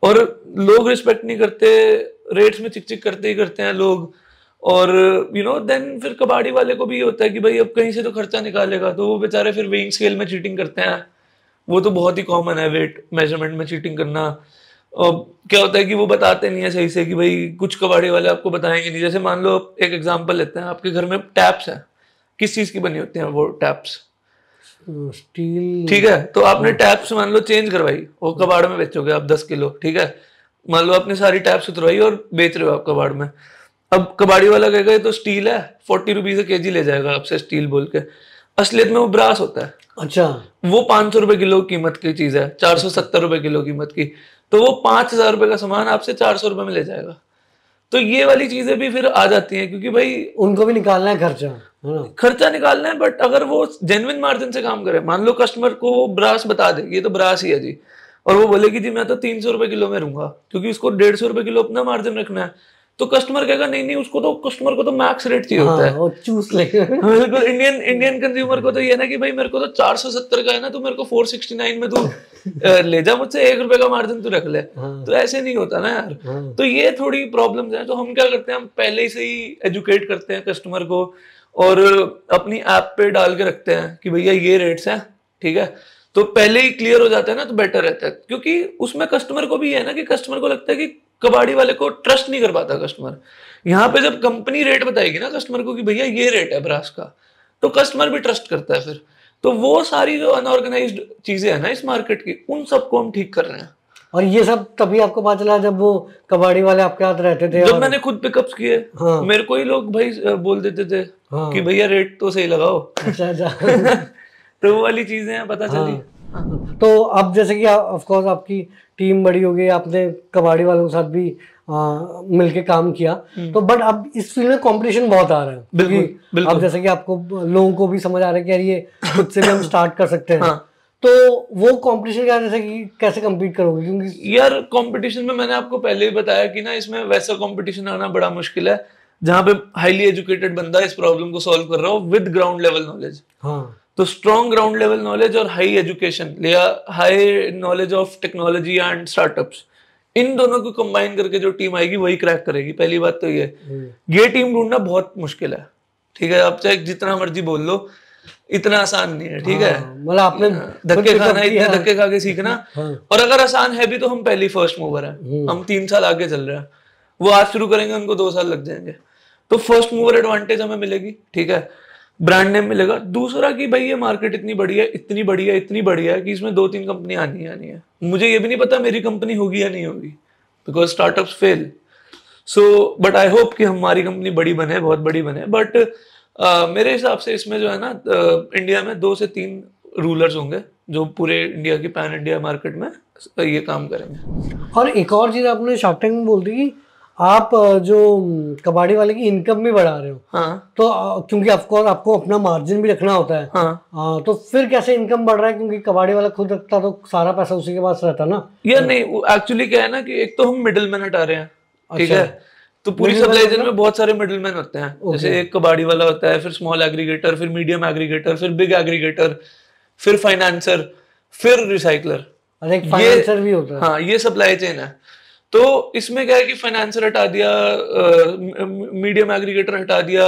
और लोग रिस्पेक्ट नहीं करते रेट्स में चिक चिक करते ही करते हैं लोग और यू नो देन फिर कबाड़ी वाले को भी ये होता है कि भाई अब कहीं से तो खर्चा निकालेगा तो वो बेचारे फिर वेइंग स्केल में चीटिंग करते हैं वो तो बहुत ही कॉमन है वेट मेजरमेंट में चीटिंग करना और क्या होता है कि वो बताते नहीं है सही से कि भाई कुछ कबाड़ी वाले आपको बताएंगे नहीं जैसे मान लो एक एग्जाम्पल लेते हैं आपके घर में टैप्स हैं किस चीज़ की बनी होती हैं वो टैप्स स्टील ठीक है तो आपने टैप्स हाँ। मान लो चेंज करवाई वो कबाड़ में बेचोगे आप दस किलो ठीक है मान लो आपने सारी टैप उतरवाई और बेच रहे हो आप कबाड़ में अब कबाड़ी वाला कहेगा ये तो स्टील है फोर्टी रुपीज के जी ले जाएगा आपसे स्टील बोल के असलियत में वो ब्रास होता है अच्छा वो पांच सौ रुपए किलो कीमत की चीज है चार सौ सत्तर रुपए किलो कीमत की तो वो पांच हजार रुपए का सामान आपसे चार सौ रुपए में ले जाएगा तो ये वाली चीजें भी फिर आ जाती हैं क्योंकि भाई उनको भी निकालना है खर्चा खर्चा निकालना है बट अगर वो जेनविन मार्जिन से काम करे मान लो कस्टमर को वो ब्रास बता दे ये तो ब्रास ही है जी और वो बोले कि जी मैं तो तीन सौ रुपए किलो में रूंगा क्योंकि उसको डेढ़ सौ रुपए किलो अपना मार्जिन रखना है तो कस्टमर कहेगा नहीं नहीं उसको तो कस्टमर को तो मैक्स रेट चाहिए होता है हाँ, और चूस ले हाँ, बिल्कुल इंडियन इंडियन कंज्यूमर को तो ये ना कि भाई मेरे को तो चार सौ सत्तर का है ना तो मेरे को फोर सिक्सटी नाइन में तू ले जा मुझसे एक रुपए का मार्जिन तू रख ले हाँ। तो ऐसे नहीं होता ना यार तो ये थोड़ी प्रॉब्लम है तो हम क्या करते हैं हम पहले से ही एजुकेट करते हैं कस्टमर को और अपनी ऐप पे डाल के रखते हैं कि भैया ये रेट्स हैं ठीक है तो पहले ही क्लियर हो जाता है ना तो बेटर रहता है क्योंकि उसमें कस्टमर को भी है ना कि कस्टमर को लगता है कि कबाड़ी वाले को ट्रस्ट नहीं कर पाता कस्टमर यहाँ पे जब कंपनी रेट बताएगी ना कस्टमर को कि भैया ये रेट है ब्रास का तो कस्टमर भी ट्रस्ट करता है फिर तो वो सारी जो अनऑर्गेनाइज चीजें है ना इस मार्केट की उन सबको हम ठीक कर रहे हैं और ये सब तभी आपको पता चला जब वो कबाड़ी वाले आपके हाथ रहते थे जब और... मैंने खुद पिकअप्स किए हाँ। मेरे को ही लोग भाई बोल देते थे हाँ। कि भैया रेट तो सही लगाओ अच्छा अच्छा तो वो वाली चीजें हैं पता चली हाँ। तो अब जैसे कि ऑफ कोर्स आपकी टीम बड़ी हो गई आपने कबाड़ी वालों के साथ भी मिलके काम किया हम्म। तो बट अब इस फील्ड में कंपटीशन बहुत आ रहा है बिल्कुल, बिल्कुल। अब जैसे कि आपको लोगों को भी समझ आ रहा है कि यार ये खुद से भी हम स्टार्ट कर सकते हैं हाँ। तो वो कंपटीशन क्या जैसे कि कैसे कम्पीट करोगे क्योंकि यार कंपटीशन में मैंने आपको पहले ही बताया कि ना इसमें वैसा कंपटीशन आना बड़ा मुश्किल है जहाँ पे हाईली एजुकेटेड बंदा इस प्रॉब्लम को सॉल्व कर रहा हो विद ग्राउंड लेवल नॉलेज हाँ तो स्ट्रॉन्ग ग्राउंड लेवल नॉलेज और हाई एजुकेशन या high knowledge of technology and startups इन दोनों को कंबाइन करके जो टीम आएगी वही क्रैक करेगी पहली बात तो ये हम्म। ये टीम ढूंढना बहुत मुश्किल है ठीक है आप चाहे जितना मर्जी बोल लो इतना आसान नहीं है ठीक हाँ, है मतलब आपने हाँ, धक्के खाना इतने हाँ। धक्के खा के सीखना हाँ, और अगर आसान है भी तो हम पहली फर्स्ट मूवर है हम तीन साल आगे चल रहे हैं वो आज शुरू करेंगे उनको दो साल लग जाएंगे तो फर्स्ट मूवर एडवांटेज हमें मिलेगी ठीक है ब्रांड नेम मिलेगा दूसरा कि भाई ये मार्केट इतनी बड़ी है इतनी बड़ी है इतनी बढ़िया है कि इसमें दो तीन कंपनी आनी आनी है मुझे ये भी नहीं पता मेरी कंपनी होगी या नहीं होगी because startup fail so but I hope कि हमारी कंपनी बड़ी बने बहुत बड़ी बने बट uh, मेरे हिसाब से इसमें जो है ना uh, इंडिया में दो से तीन रूलर्स होंगे जो पूरे इंडिया की पैन इंडिया मार्केट में ये काम करेंगे और एक और चीज़ आपने शॉर्ट टाइम में बोल दी कि आप जो कबाड़ी वाले की इनकम भी बढ़ा रहे हो हाँ तो क्योंकि ऑफकोर्स आपको अपना मार्जिन भी रखना होता है हाँ आ, तो फिर कैसे इनकम बढ़ रहा है क्योंकि कबाड़ी वाला खुद रखता तो सारा पैसा उसी के पास रहता ना या तो, नहीं एक्चुअली क्या है ना कि एक तो हम मिडिल मैन हटा रहे हैं ठीक अच्छा। है तो पूरी सप्लाई मतलब चेन में बहुत सारे मिडिल मैन होते हैं जैसे एक कबाड़ी वाला होता है फिर स्मॉल एग्रीगेटर फिर मीडियम एग्रीगेटर फिर बिग एग्रीगेटर फिर फाइनेंसर फिर रिसाइकलर ये भी होता है हाँ ये सप्लाई चेन है तो इसमें क्या है कि फाइनेंसर हटा दिया मीडियम एग्रीगेटर हटा दिया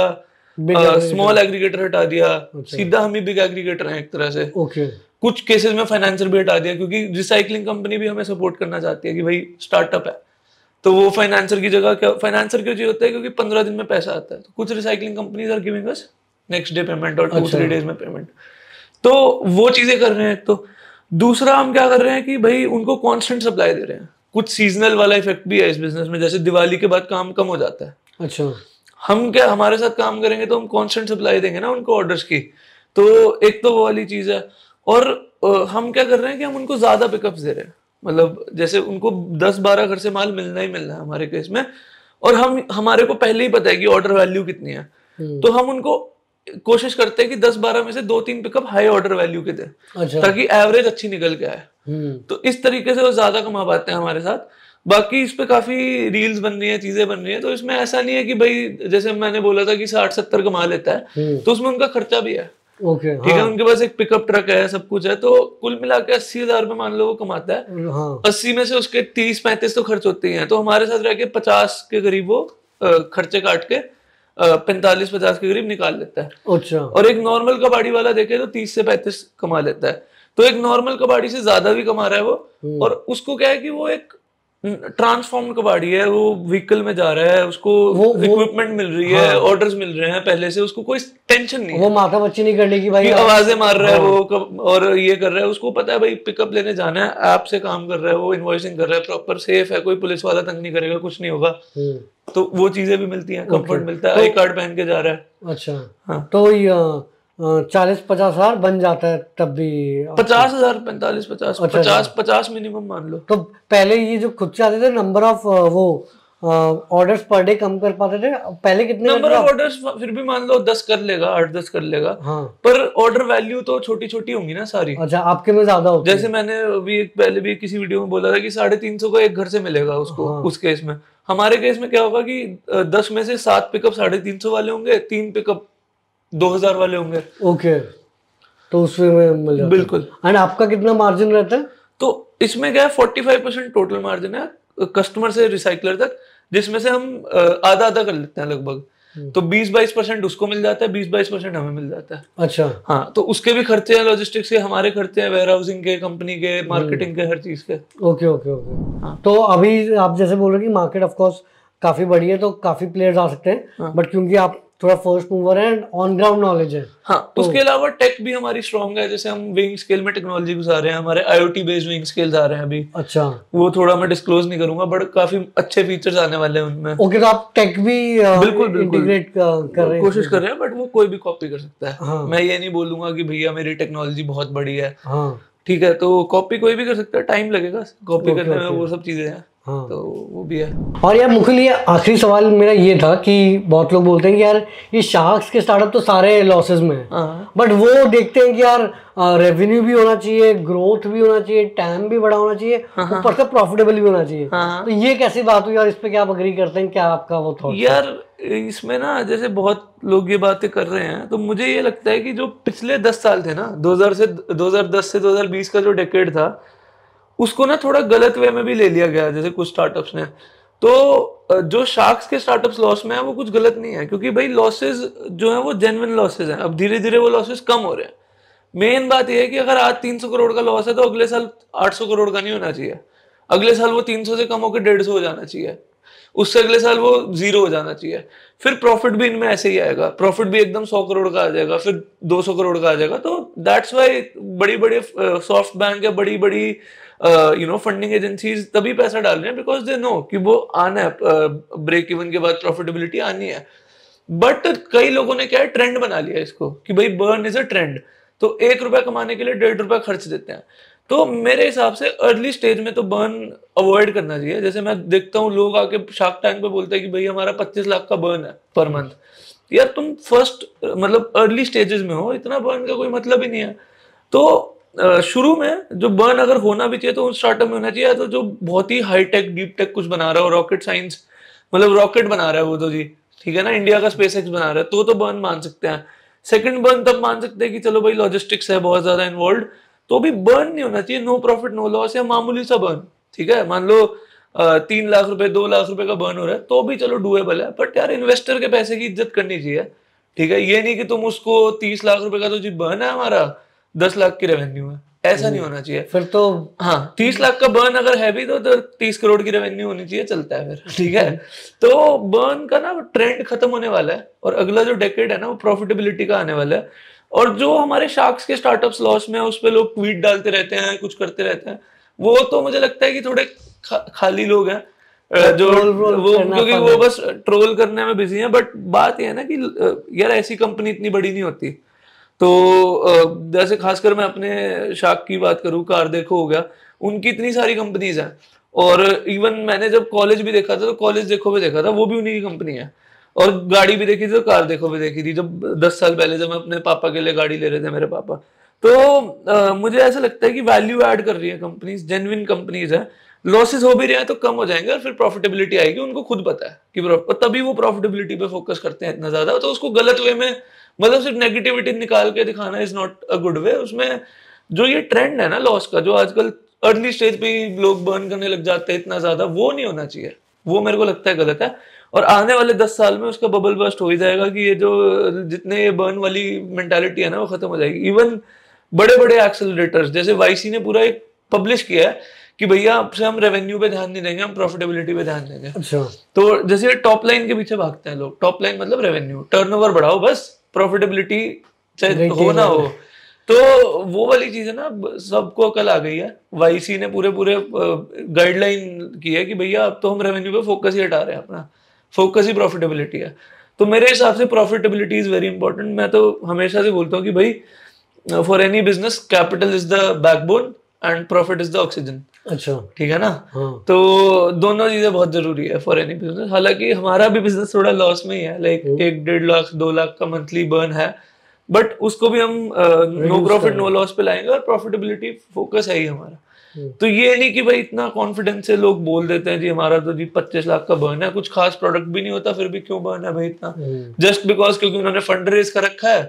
स्मॉल एग्रीगेटर हटा दिया अच्छा। सीधा हम ही बिग एग्रीगेटर हैं एक तरह से ओके कुछ केसेस में फाइनेंसर भी हटा दिया क्योंकि रिसाइकलिंग कंपनी भी हमें सपोर्ट करना चाहती है कि भाई स्टार्टअप है तो वो फाइनेंसर की जगह क्या फाइनेंसर क्यों चाहिए होता है क्योंकि पंद्रह दिन में पैसा आता है तो कुछ recycling companies are giving us next day payment और टू थ्री डेज में पेमेंट तो वो चीजें कर रहे हैं तो दूसरा हम क्या कर रहे हैं कि भाई उनको कॉन्स्टेंट सप्लाई दे रहे हैं कुछ सीजनल वाला इफेक्ट भी है इस बिजनेस में जैसे दिवाली के बाद काम कम हो जाता है अच्छा हम क्या हमारे साथ काम करेंगे तो हम कॉन्स्टेंट सप्लाई देंगे ना उनको ऑर्डर्स की तो एक तो वो वाली चीज है और हम क्या कर रहे हैं कि हम उनको ज्यादा पिकअप दे रहे हैं मतलब जैसे उनको दस बारह घर से माल मिलना ही मिलना है हमारे केस में और हम हमारे को पहले ही पता है कि ऑर्डर वैल्यू कितनी है हम्म। तो हम उनको कोशिश करते हैं कि दस बारह में से दो तीन पिकअप हाई ऑर्डर वैल्यू के दें अच्छा। ताकि एवरेज अच्छी निकल के आए हम्म। तो इस तरीके से वो ज्यादा कमा पाते हैं हमारे साथ बाकी इस पे काफी रील्स बन रही है चीजें बन रही है तो इसमें ऐसा नहीं है कि भाई जैसे मैंने बोला था कि साठ सत्तर कमा लेता है हम्म। तो उसमें उनका खर्चा भी है ओके ठीक हाँ। है उनके पास एक पिकअप ट्रक है सब कुछ है तो कुल मिला के अस्सी हजार रुपए मान लो वो कमाता है हाँ। अस्सी में से उसके तीस पैंतीस तो खर्च होते ही हैं तो हमारे साथ रह के पचास के करीब वो खर्चे काट के पैंतालीस पचास के करीब निकाल लेता है अच्छा और एक नॉर्मल कबाड़ी वाला देखे तो तीस से पैंतीस कमा लेता है तो एक नॉर्मल कबाड़ी से ज्यादा भी कमा रहा है वो हम्म। और उसको क्या है कि वो एक ट्रांसफॉर्म कबाड़ी है वो व्हीकल में जा रहा है उसको इक्विपमेंट मिल रही हाँ। है ऑर्डर्स मिल रहे हैं पहले से उसको कोई टेंशन नहीं वो माथा बच्ची नहीं करने की भाई आवाजें मार रहा है हाँ। वो और ये कर रहा है उसको पता है भाई पिकअप लेने जाना है ऐप से काम कर रहा है वो इन्वॉइसिंग कर रहा है प्रॉपर सेफ है कोई पुलिस वाला तंग नहीं करेगा कुछ नहीं होगा हम्म। तो वो चीजें भी मिलती है कम्फर्ट मिलता है आई तो- कार्ड पहन के जा रहा है अच्छा हाँ। तो चालीस पचास हजार बन जाता है तब भी पचास हजार पैंतालीस पचास अच्छा पचास अच्छा। पचास मिनिमम मान लो तो पहले ये जो खुद से आते थे नंबर ऑफ uh, वो ऑर्डर्स पर डे कम कर पाते थे पहले कितने नंबर ऑफ ऑर्डर्स फिर भी मान लो दस कर लेगा आठ दस कर लेगा हाँ। पर ऑर्डर वैल्यू तो छोटी छोटी होंगी ना सारी अच्छा आपके में ज्यादा होगी जैसे मैंने अभी पहले भी किसी वीडियो में बोला था कि साढ़े तीन सौ का एक घर से मिलेगा उसको हाँ। उस केस में हमारे केस में क्या होगा कि uh, दस में से सात पिकअप साढ़े तीन सौ वाले होंगे तीन पिकअप 2000 वाले होंगे ओके तो उसमें मिल बिल्कुल एंड आपका कितना मार्जिन रहता है तो इसमें क्या है forty five percent total margin है कस्टमर से रिसाइकलर तक जिसमें से हम आधा आधा कर लेते हैं लगभग हम्म। तो 20 22 परसेंट उसको मिल जाता है 20 22 परसेंट हमें मिल जाता है अच्छा हाँ तो उसके भी खर्चे हैं लॉजिस्टिक्स के हमारे खर्चे हैं वेयर हाउसिंग के कंपनी के मार्केटिंग हम्म। के हर चीज के ओके ओके ओके हाँ। तो अभी आप जैसे बोल रहे कि मार्केट ऑफ कोर्स काफी बड़ी है तो काफी प्लेयर्स आ सकते हैं हाँ। बट क्योंकि आप थोड़ा फर्स्ट मूवर है एंड ऑन ग्राउंड नॉलेज है हाँ तो, उसके अलावा टेक भी हमारी स्ट्रॉन्ग है जैसे हम विंग स्केल में टेक्नोलॉजी घुसा रहे हैं हमारे आईओटी बेस्ड विंग स्केल्स आ रहे हैं अभी अच्छा वो थोड़ा मैं डिस्क्लोज नहीं करूंगा बट काफी अच्छे फीचर्स आने वाले हैं उनमें ओके तो आप टेक भी uh, बिल्कुल इंटीग्रेट uh, कर रहे हैं कोशिश कर रहे हैं बट वो कोई भी कॉपी कर सकता है हाँ। मैं ये नहीं बोलूंगा कि भैया मेरी टेक्नोलॉजी बहुत बड़ी है हाँ। ठीक है तो कॉपी कोई भी कर सकता है टाइम लगेगा कॉपी करने में वो सब चीजें हैं हाँ। तो वो भी है और यार मुखिल ये आखिरी सवाल मेरा ये था कि बहुत लोग बोलते हैं कि यार ये शार्क्स के स्टार्टअप तो सारे लॉसेस में हैं बट हाँ। वो देखते हैं कि यार रेवेन्यू भी होना चाहिए ग्रोथ भी होना चाहिए टाइम भी बड़ा होना चाहिए हाँ, हाँ। ऊपर से प्रॉफिटेबल भी होना चाहिए तो ये कैसी बात हुई और इस पर क्या आप अग्री करते हैं क्या आपका वो था यार इसमें ना जैसे बहुत लोग ये बातें कर रहे हैं तो मुझे ये लगता है कि जो पिछले दस साल थे ना 2000 से 2010 से 2020 का जो डेकेड था उसको ना थोड़ा गलत वे में भी ले लिया गया जैसे कुछ स्टार्टअप्स ने तो जो शार्क्स के स्टार्टअप्स लॉस में है वो कुछ गलत नहीं है क्योंकि भाई लॉसेज जो है वो जेनविन लॉसेज हैं अब धीरे धीरे वो लॉसेज कम हो रहे हैं मेन बात यह है कि अगर आज 300 करोड़ का लॉस है तो अगले साल 800 करोड़ का नहीं होना चाहिए अगले साल वो 300 से कम होकर डेढ़ हो जाना चाहिए उससे अगले साल वो जीरो हो जाना चाहिए फिर प्रॉफिट भी इनमें ऐसे ही आएगा प्रॉफिट भी एकदम सौ करोड़ का आ जाएगा फिर दो सौ करोड़ का आ जाएगा तो दैट्स वाई बड़ी बड़ी सॉफ्ट बैंक या बड़ी बड़ी यू नो फंडिंग एजेंसीज तभी पैसा डाल रहे हैं बिकॉज दे नो कि वो आना है ब्रेक इवन के बाद प्रॉफिटेबिलिटी आनी है बट कई लोगों ने क्या है ट्रेंड बना लिया इसको कि भाई बर्न इज अ ट्रेंड तो एक रुपया कमाने के लिए डेढ़ रुपया खर्च देते हैं तो मेरे हिसाब से अर्ली स्टेज में तो बर्न अवॉइड करना चाहिए जैसे मैं देखता हूँ लोग आके शार्क टैंक पे बोलते हैं कि भाई हमारा 25 लाख का बर्न है पर मंथ यार तुम फर्स्ट मतलब अर्ली स्टेजेस में हो इतना बर्न का कोई मतलब ही नहीं है तो शुरू में जो बर्न अगर होना भी चाहिए तो उन स्टार्टअप में होना चाहिए तो जो बहुत ही हाईटेक डीप टेक कुछ बना रहा हो रॉकेट साइंस मतलब रॉकेट बना रहा है वो तो जी ठीक है ना इंडिया का स्पेस एक्स बना रहा है तो तो बर्न मान सकते हैं सेकंड बर्न तब मान सकते हैं कि चलो भाई लॉजिस्टिक्स है बहुत ज़्यादा इन्वॉल्व तो भी बर्न नहीं होना चाहिए नो प्रॉफिट नो लॉस या मामूली सा बर्न ठीक है मान लो तीन लाख रुपए दो लाख रुपए का बर्न हो रहा है तो भी चलो डुएबल है बट यार इन्वेस्टर के पैसे की इज्जत करनी चाहिए ठीक है ये नहीं कि तुम उसको तीस लाख रुपए का तो जी बर्न है हमारा दस लाख की रेवेन्यू है ऐसा नहीं हम्म। होना चाहिए फिर तो हाँ तीस लाख का बर्न अगर है भी तो, तो तीस करोड़ की रेवेन्यू होनी चाहिए चलता है फिर ठीक है तो बर्न का ना ट्रेंड खत्म होने वाला है और अगला जो डेकेड है ना वो प्रॉफिटेबिलिटी का आने वाला है और जो हमारे शार्क्स के स्टार्टअप्स लॉस में उस पर लोग ट्वीट डालते रहते हैं कुछ करते रहते हैं वो तो मुझे लगता है कि थोड़े खा, खाली लोग हैं जो वो क्योंकि वो बस ट्रोल करने में बिजी हैं बट बात यह है ना कि यार ऐसी कंपनी इतनी बड़ी नहीं होती तो जैसे खासकर मैं अपने शाक की बात करूँ कार देखो हो गया उनकी इतनी सारी कंपनीज हैं और इवन मैंने जब कॉलेज भी देखा था तो कॉलेज देखो भी देखा था वो भी उन्हीं की कंपनी है और गाड़ी भी देखी थी और कार देखो भी देखी थी जब दस साल पहले जब मैं अपने पापा के लिए गाड़ी ले रहे थे मेरे पापा तो आ, मुझे ऐसा लगता है कि वैल्यू ऐड कर रही है कंपनीज जेनविन कंपनीज है लॉसेस हो भी रहे हैं तो कम हो जाएंगे और फिर प्रॉफिटेबिलिटी आएगी उनको खुद पता है कि तभी वो प्रॉफिटेबिलिटी पे फोकस करते हैं इतना ज्यादा तो उसको गलत वे में मतलब सिर्फ नेगेटिविटी निकाल के दिखाना is not a good way उसमें जो ये ट्रेंड है ना लॉस का जो आजकल अर्ली स्टेज पे लोग बर्न करने लग जाते हैं इतना ज्यादा वो नहीं होना चाहिए वो मेरे को लगता है गलत है और आने वाले दस साल में उसका बबल बस्ट हो ही जाएगा कि ये जो जितने ये बर्न वाली मेंटालिटी है ना वो खत्म हो जाएगी इवन बड़े बड़े एक्सेलरेटर्स जैसे वाईसी ने पूरा एक पब्लिश किया है कि भैया आपसे हम रेवेन्यू पे ध्यान नहीं देंगे हम प्रॉफिटेबिलिटी पे ध्यान देंगे अच्छा। तो जैसे टॉप लाइन के पीछे भागते हैं लोग टॉप लाइन मतलब रेवेन्यू टर्नओवर बढ़ाओ बस प्रॉफिटेबिलिटी चाहे हो ना हो तो वो वाली चीज है ना सबको कल आ गई है वाईसी ने पूरे पूरे गाइडलाइन की है कि भैया अब तो हम रेवेन्यू पे फोकस ही हटा रहे हैं अपना फोकस ही प्रॉफिटेबिलिटी है तो मेरे हिसाब से प्रॉफिटेबिलिटी इज़ वेरी इंपॉर्टेंट मैं तो हमेशा से बोलता हूँ कि भाई for any business capital is the backbone and profit is the oxygen अच्छा ठीक है ना हाँ. तो दोनों चीजें बहुत जरूरी है फॉर एनी बिजनेस हालांकि हमारा भी बिजनेस थोड़ा लॉस में ही है लाइक हम्म। एक डेढ़ लाख दो लाख का मंथली बर्न है बट उसको भी हम नो प्रॉफिट नो लॉस पे लाएंगे और प्रॉफिटेबिलिटी फोकस है ही हमारा हम्म। तो ये नहीं कि भाई इतना कॉन्फिडेंस से लोग बोल देते हैं जी हमारा तो जी पच्चीस लाख का बर्न है कुछ खास प्रोडक्ट भी नहीं होता फिर भी क्यों बर्न है भाई इतना जस्ट हम्म। बिकॉज क्योंकि उन्होंने फंड रेज कर रखा है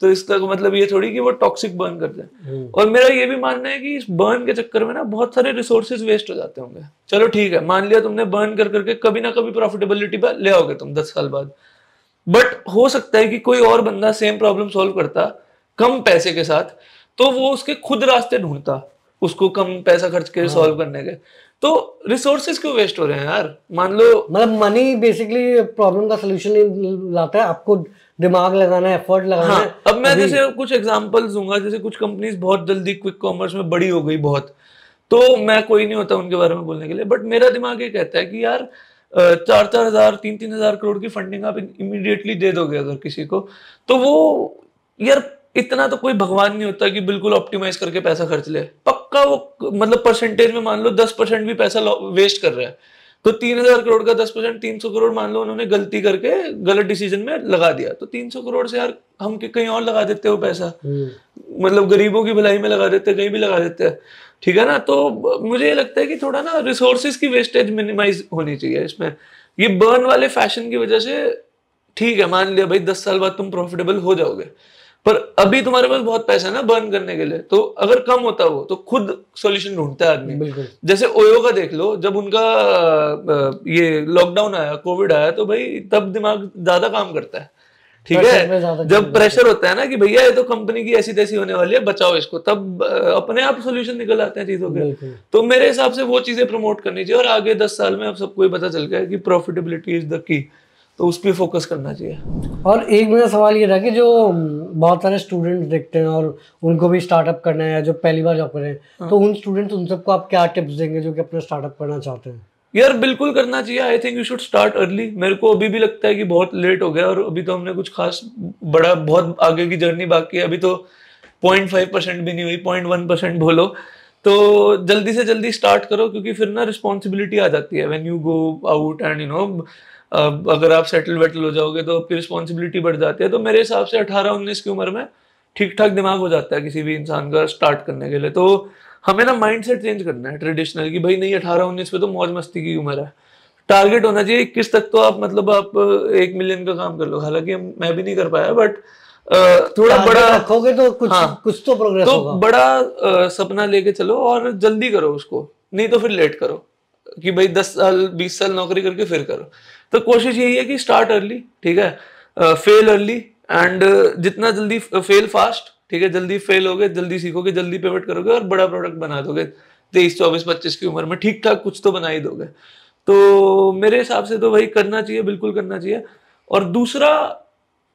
तो इसका तो मतलब ये थोड़ी कि वो टॉक्सिक बर्न करते हैं हम्म। और मेरा ये भी मानना है कि इस बर्न के चक्कर में ना बहुत सारे रिसोर्सेज वेस्ट हो जाते होंगे चलो ठीक है मान लिया तुमने बर्न कर करके कभी ना कभी प्रॉफिटेबिलिटी पर ले आओगे तुम दस साल बाद बट हो सकता है कि कोई और बंदा सेम प्रॉब्लम सॉल्व करता कम पैसे के साथ तो वो उसके खुद रास्ते ढूंढता उसको कम पैसा खर्च कर सॉल्व हाँ। करने के तो रिसोर्सेज क्यों वेस्ट हो रहे हैं यार मान लो मतलब मनी बेसिकली प्रॉब्लम का सोल्यूशन लाता है आपको दिमाग लगाना है एफर्ट लगाना हाँ, है अब मैं जैसे कुछ एग्जांपल्स दूंगा जैसे कुछ कंपनीज बहुत जल्दी क्विक कॉमर्स में बड़ी हो गई बहुत तो मैं कोई नहीं होता उनके बारे में बोलने के लिए बट मेरा दिमाग ये कहता है कि यार चार चार हजार तीन तीन हजार करोड़ की फंडिंग आप इमीडिएटली दे दोगे अगर किसी को तो वो यार इतना तो कोई भगवान नहीं होता कि बिल्कुल ऑप्टिमाइज करके पैसा खर्च ले पक्का वो मतलब परसेंटेज में मान लो दस परसेंट भी पैसा वेस्ट कर रहा है तो तीन हजार करोड़ का दस परसेंट तीन सौ करोड़ मान लो उन्होंने गलती करके गलत डिसीजन में लगा दिया तो तीन सौ करोड़ से यार हम कहीं और लगा देते हो पैसा हम्म। मतलब गरीबों की भलाई में लगा देते कहीं भी लगा देते हैं ठीक है ना तो मुझे ये लगता है कि थोड़ा ना रिसोर्सेज की वेस्टेज मिनिमाइज होनी चाहिए इसमें ये बर्न वाले फैशन की वजह से ठीक है मान लिया भाई दस साल बाद तुम प्रॉफिटेबल हो जाओगे पर अभी तुम्हारे पास बहुत पैसा है ना बर्न करने के लिए तो अगर कम होता वो तो खुद सॉल्यूशन ढूंढता है आदमी जैसे ओयो का देख लो जब उनका ये लॉकडाउन आया कोविड आया तो भाई तब दिमाग ज्यादा काम करता है ठीक है जब प्रेशर होता है ना कि भैया ये तो कंपनी की ऐसी तैसी होने वाली है बचाओ इसको तब अपने आप सोल्यूशन निकल आते हैं चीजों के तो मेरे हिसाब से वो चीजें प्रमोट करनी चाहिए और आगे दस साल में अब सबको पता चल गया कि प्रॉफिटेबिलिटी इज द की तो उस पर फोकस करना चाहिए और एक मेरा सवाल ये था कि जो बहुत सारे स्टूडेंट देखते हैं और उनको भी स्टार्टअप करना है या जो पहली बार जॉब कर रहे हैं हाँ। तो उन स्टूडेंट्स उन सबको आप क्या टिप्स देंगे जो कि अपना स्टार्टअप करना चाहते हैं यार बिल्कुल करना चाहिए I think you should start early मेरे को अभी भी लगता है कि बहुत लेट हो गया और अभी तो हमने कुछ खास बड़ा बहुत आगे की जर्नी बाकी है अभी तो पॉइंट फाइव परसेंट भी नहीं हुई पॉइंट वन परसेंट बोलो तो जल्दी से जल्दी स्टार्ट करो क्योंकि फिर ना रिस्पॉन्सिबिलिटी आ जाती है when you go out and you know अगर आप सेटल वेटल हो जाओगे तो आपकी रिस्पॉन्सिबिलिटी बढ़ जाती है तो मेरे हिसाब से 18 19 की उम्र में ठीक ठाक दिमाग हो जाता है किसी भी इंसान का स्टार्ट करने के लिए तो हमें ना माइंड सेट चेंज करना है ट्रेडिशनल की भाई नहीं अठारह उन्नीस में तो मौज मस्ती की उम्र है टारगेट होना चाहिए इक्कीस तक तो आप मतलब आप एक मिलियन का काम कर लो हालांकि मैं भी नहीं कर पाया बट थोड़ा बड़ा रखोगे तो कुछ हाँ, कुछ तो प्रोग्रेस तो होगा। बड़ा सपना लेके चलो और जल्दी करो उसको नहीं तो फिर लेट करो कि भाई दस साल बीस साल नौकरी करके फिर करो तो कोशिश यही है कि स्टार्ट अर्ली ठीक है फेल अर्ली एंड जितना जल्दी फेल फास्ट ठीक है जल्दी फेल हो गए जल्दी सीखोगे जल्दी पेमेंट करोगे और बड़ा प्रोडक्ट बना दोगे तेईस चौबीस पच्चीस की उम्र में ठीक ठाक कुछ तो बना ही दोगे तो मेरे हिसाब से तो भाई करना चाहिए बिल्कुल करना चाहिए और दूसरा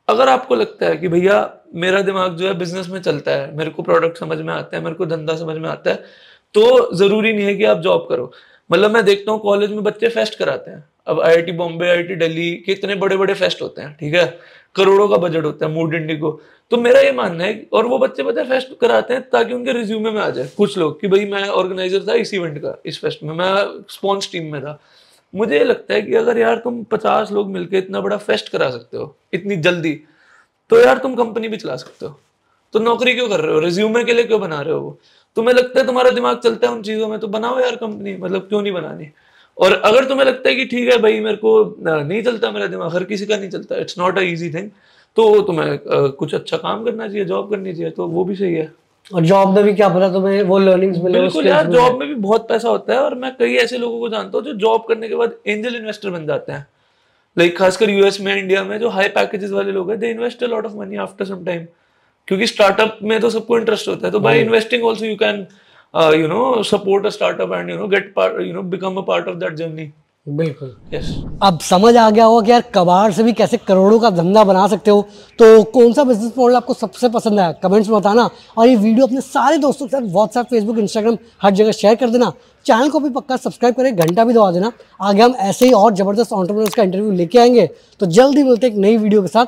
अगर आपको लगता है कि भैया मेरा दिमाग जो है बिजनेस में चलता है मेरे को प्रोडक्ट समझ में आता है मेरे को धंधा समझ में आता है तो ज़रूरी नहीं है कि आप जॉब करो मतलब मैं देखता हूँ कॉलेज में बच्चे फेस्ट कराते हैं अब आई बॉम्बे आई दिल्ली के इतने बड़े बड़े फेस्ट होते हैं ठीक है करोड़ों का बजट होता है मूड को तो मेरा ये मानना है और वो बच्चे पता है फेस्ट कराते हैं ताकि उनके रिज्यूमे में आ जाए कुछ लोग कि भाई मैं ऑर्गेनाइजर था इस इवेंट का इस फेस्ट में मैं स्पॉन्स टीम में था मुझे ये लगता है कि अगर यार तुम पचास लोग मिलकर इतना बड़ा फेस्ट करा सकते हो इतनी जल्दी तो यार तुम कंपनी भी चला सकते हो तो नौकरी क्यों कर रहे हो रिज्यूमे के लिए क्यों बना रहे हो वो तुम्हें लगता है तुम्हारा दिमाग चलता है उन चीज़ों में तो बनाओ यार कंपनी मतलब क्यों नहीं बनानी और अगर तुम्हें लगता है कि ठीक है भाई मेरे को नहीं चलता मेरा दिमाग हर किसी का नहीं चलता it's not a easy thing तो तुम्हें कुछ अच्छा काम करना चाहिए जॉब करनी चाहिए तो वो भी सही है और जॉब में भी क्या पता तुम्हें वो लर्निंग्स मिले बिल्कुल यार जॉब में भी बहुत पैसा होता है और मैं कई ऐसे लोगों को जानता हूँ जो जॉब करने के बाद एंजल इन्वेस्टर बन जाते हैं लाइक खासकर यूएस में इंडिया में जो हाई पैकेजेस वाले लोग हैं they invest a lot of money after some time क्योंकि स्टार्टअप में तो सबको इंटरेस्ट होता है तो by investing also you can you know support a startup and you know get get part you know become a part of that बिल्कुल yes अब समझ आ गया होगा कि यार कबाड़ से भी कैसे करोड़ों का धंधा बना सकते हो तो कौन सा बिजनेस मॉडल आपको सबसे पसंद आया कमेंट्स में बताना और ये वीडियो अपने सारे दोस्तों के साथ व्हाट्सएप फेसबुक इंस्टाग्राम हर जगह शेयर कर देना चैनल को भी पक्का सब्सक्राइब करें घंटा भी दबा देना आगे हम ऐसे ही और ज़बरदस्त ऑन्टरप्रनर्स का इंटरव्यू लेके आएंगे तो जल्द ही मिलते एक नई वीडियो के साथ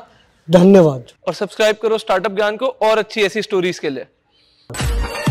धन्यवाद और सब्सक्राइब करो स्टार्टअप ज्ञान को और अच्छी ऐसी स्टोरीज के लिए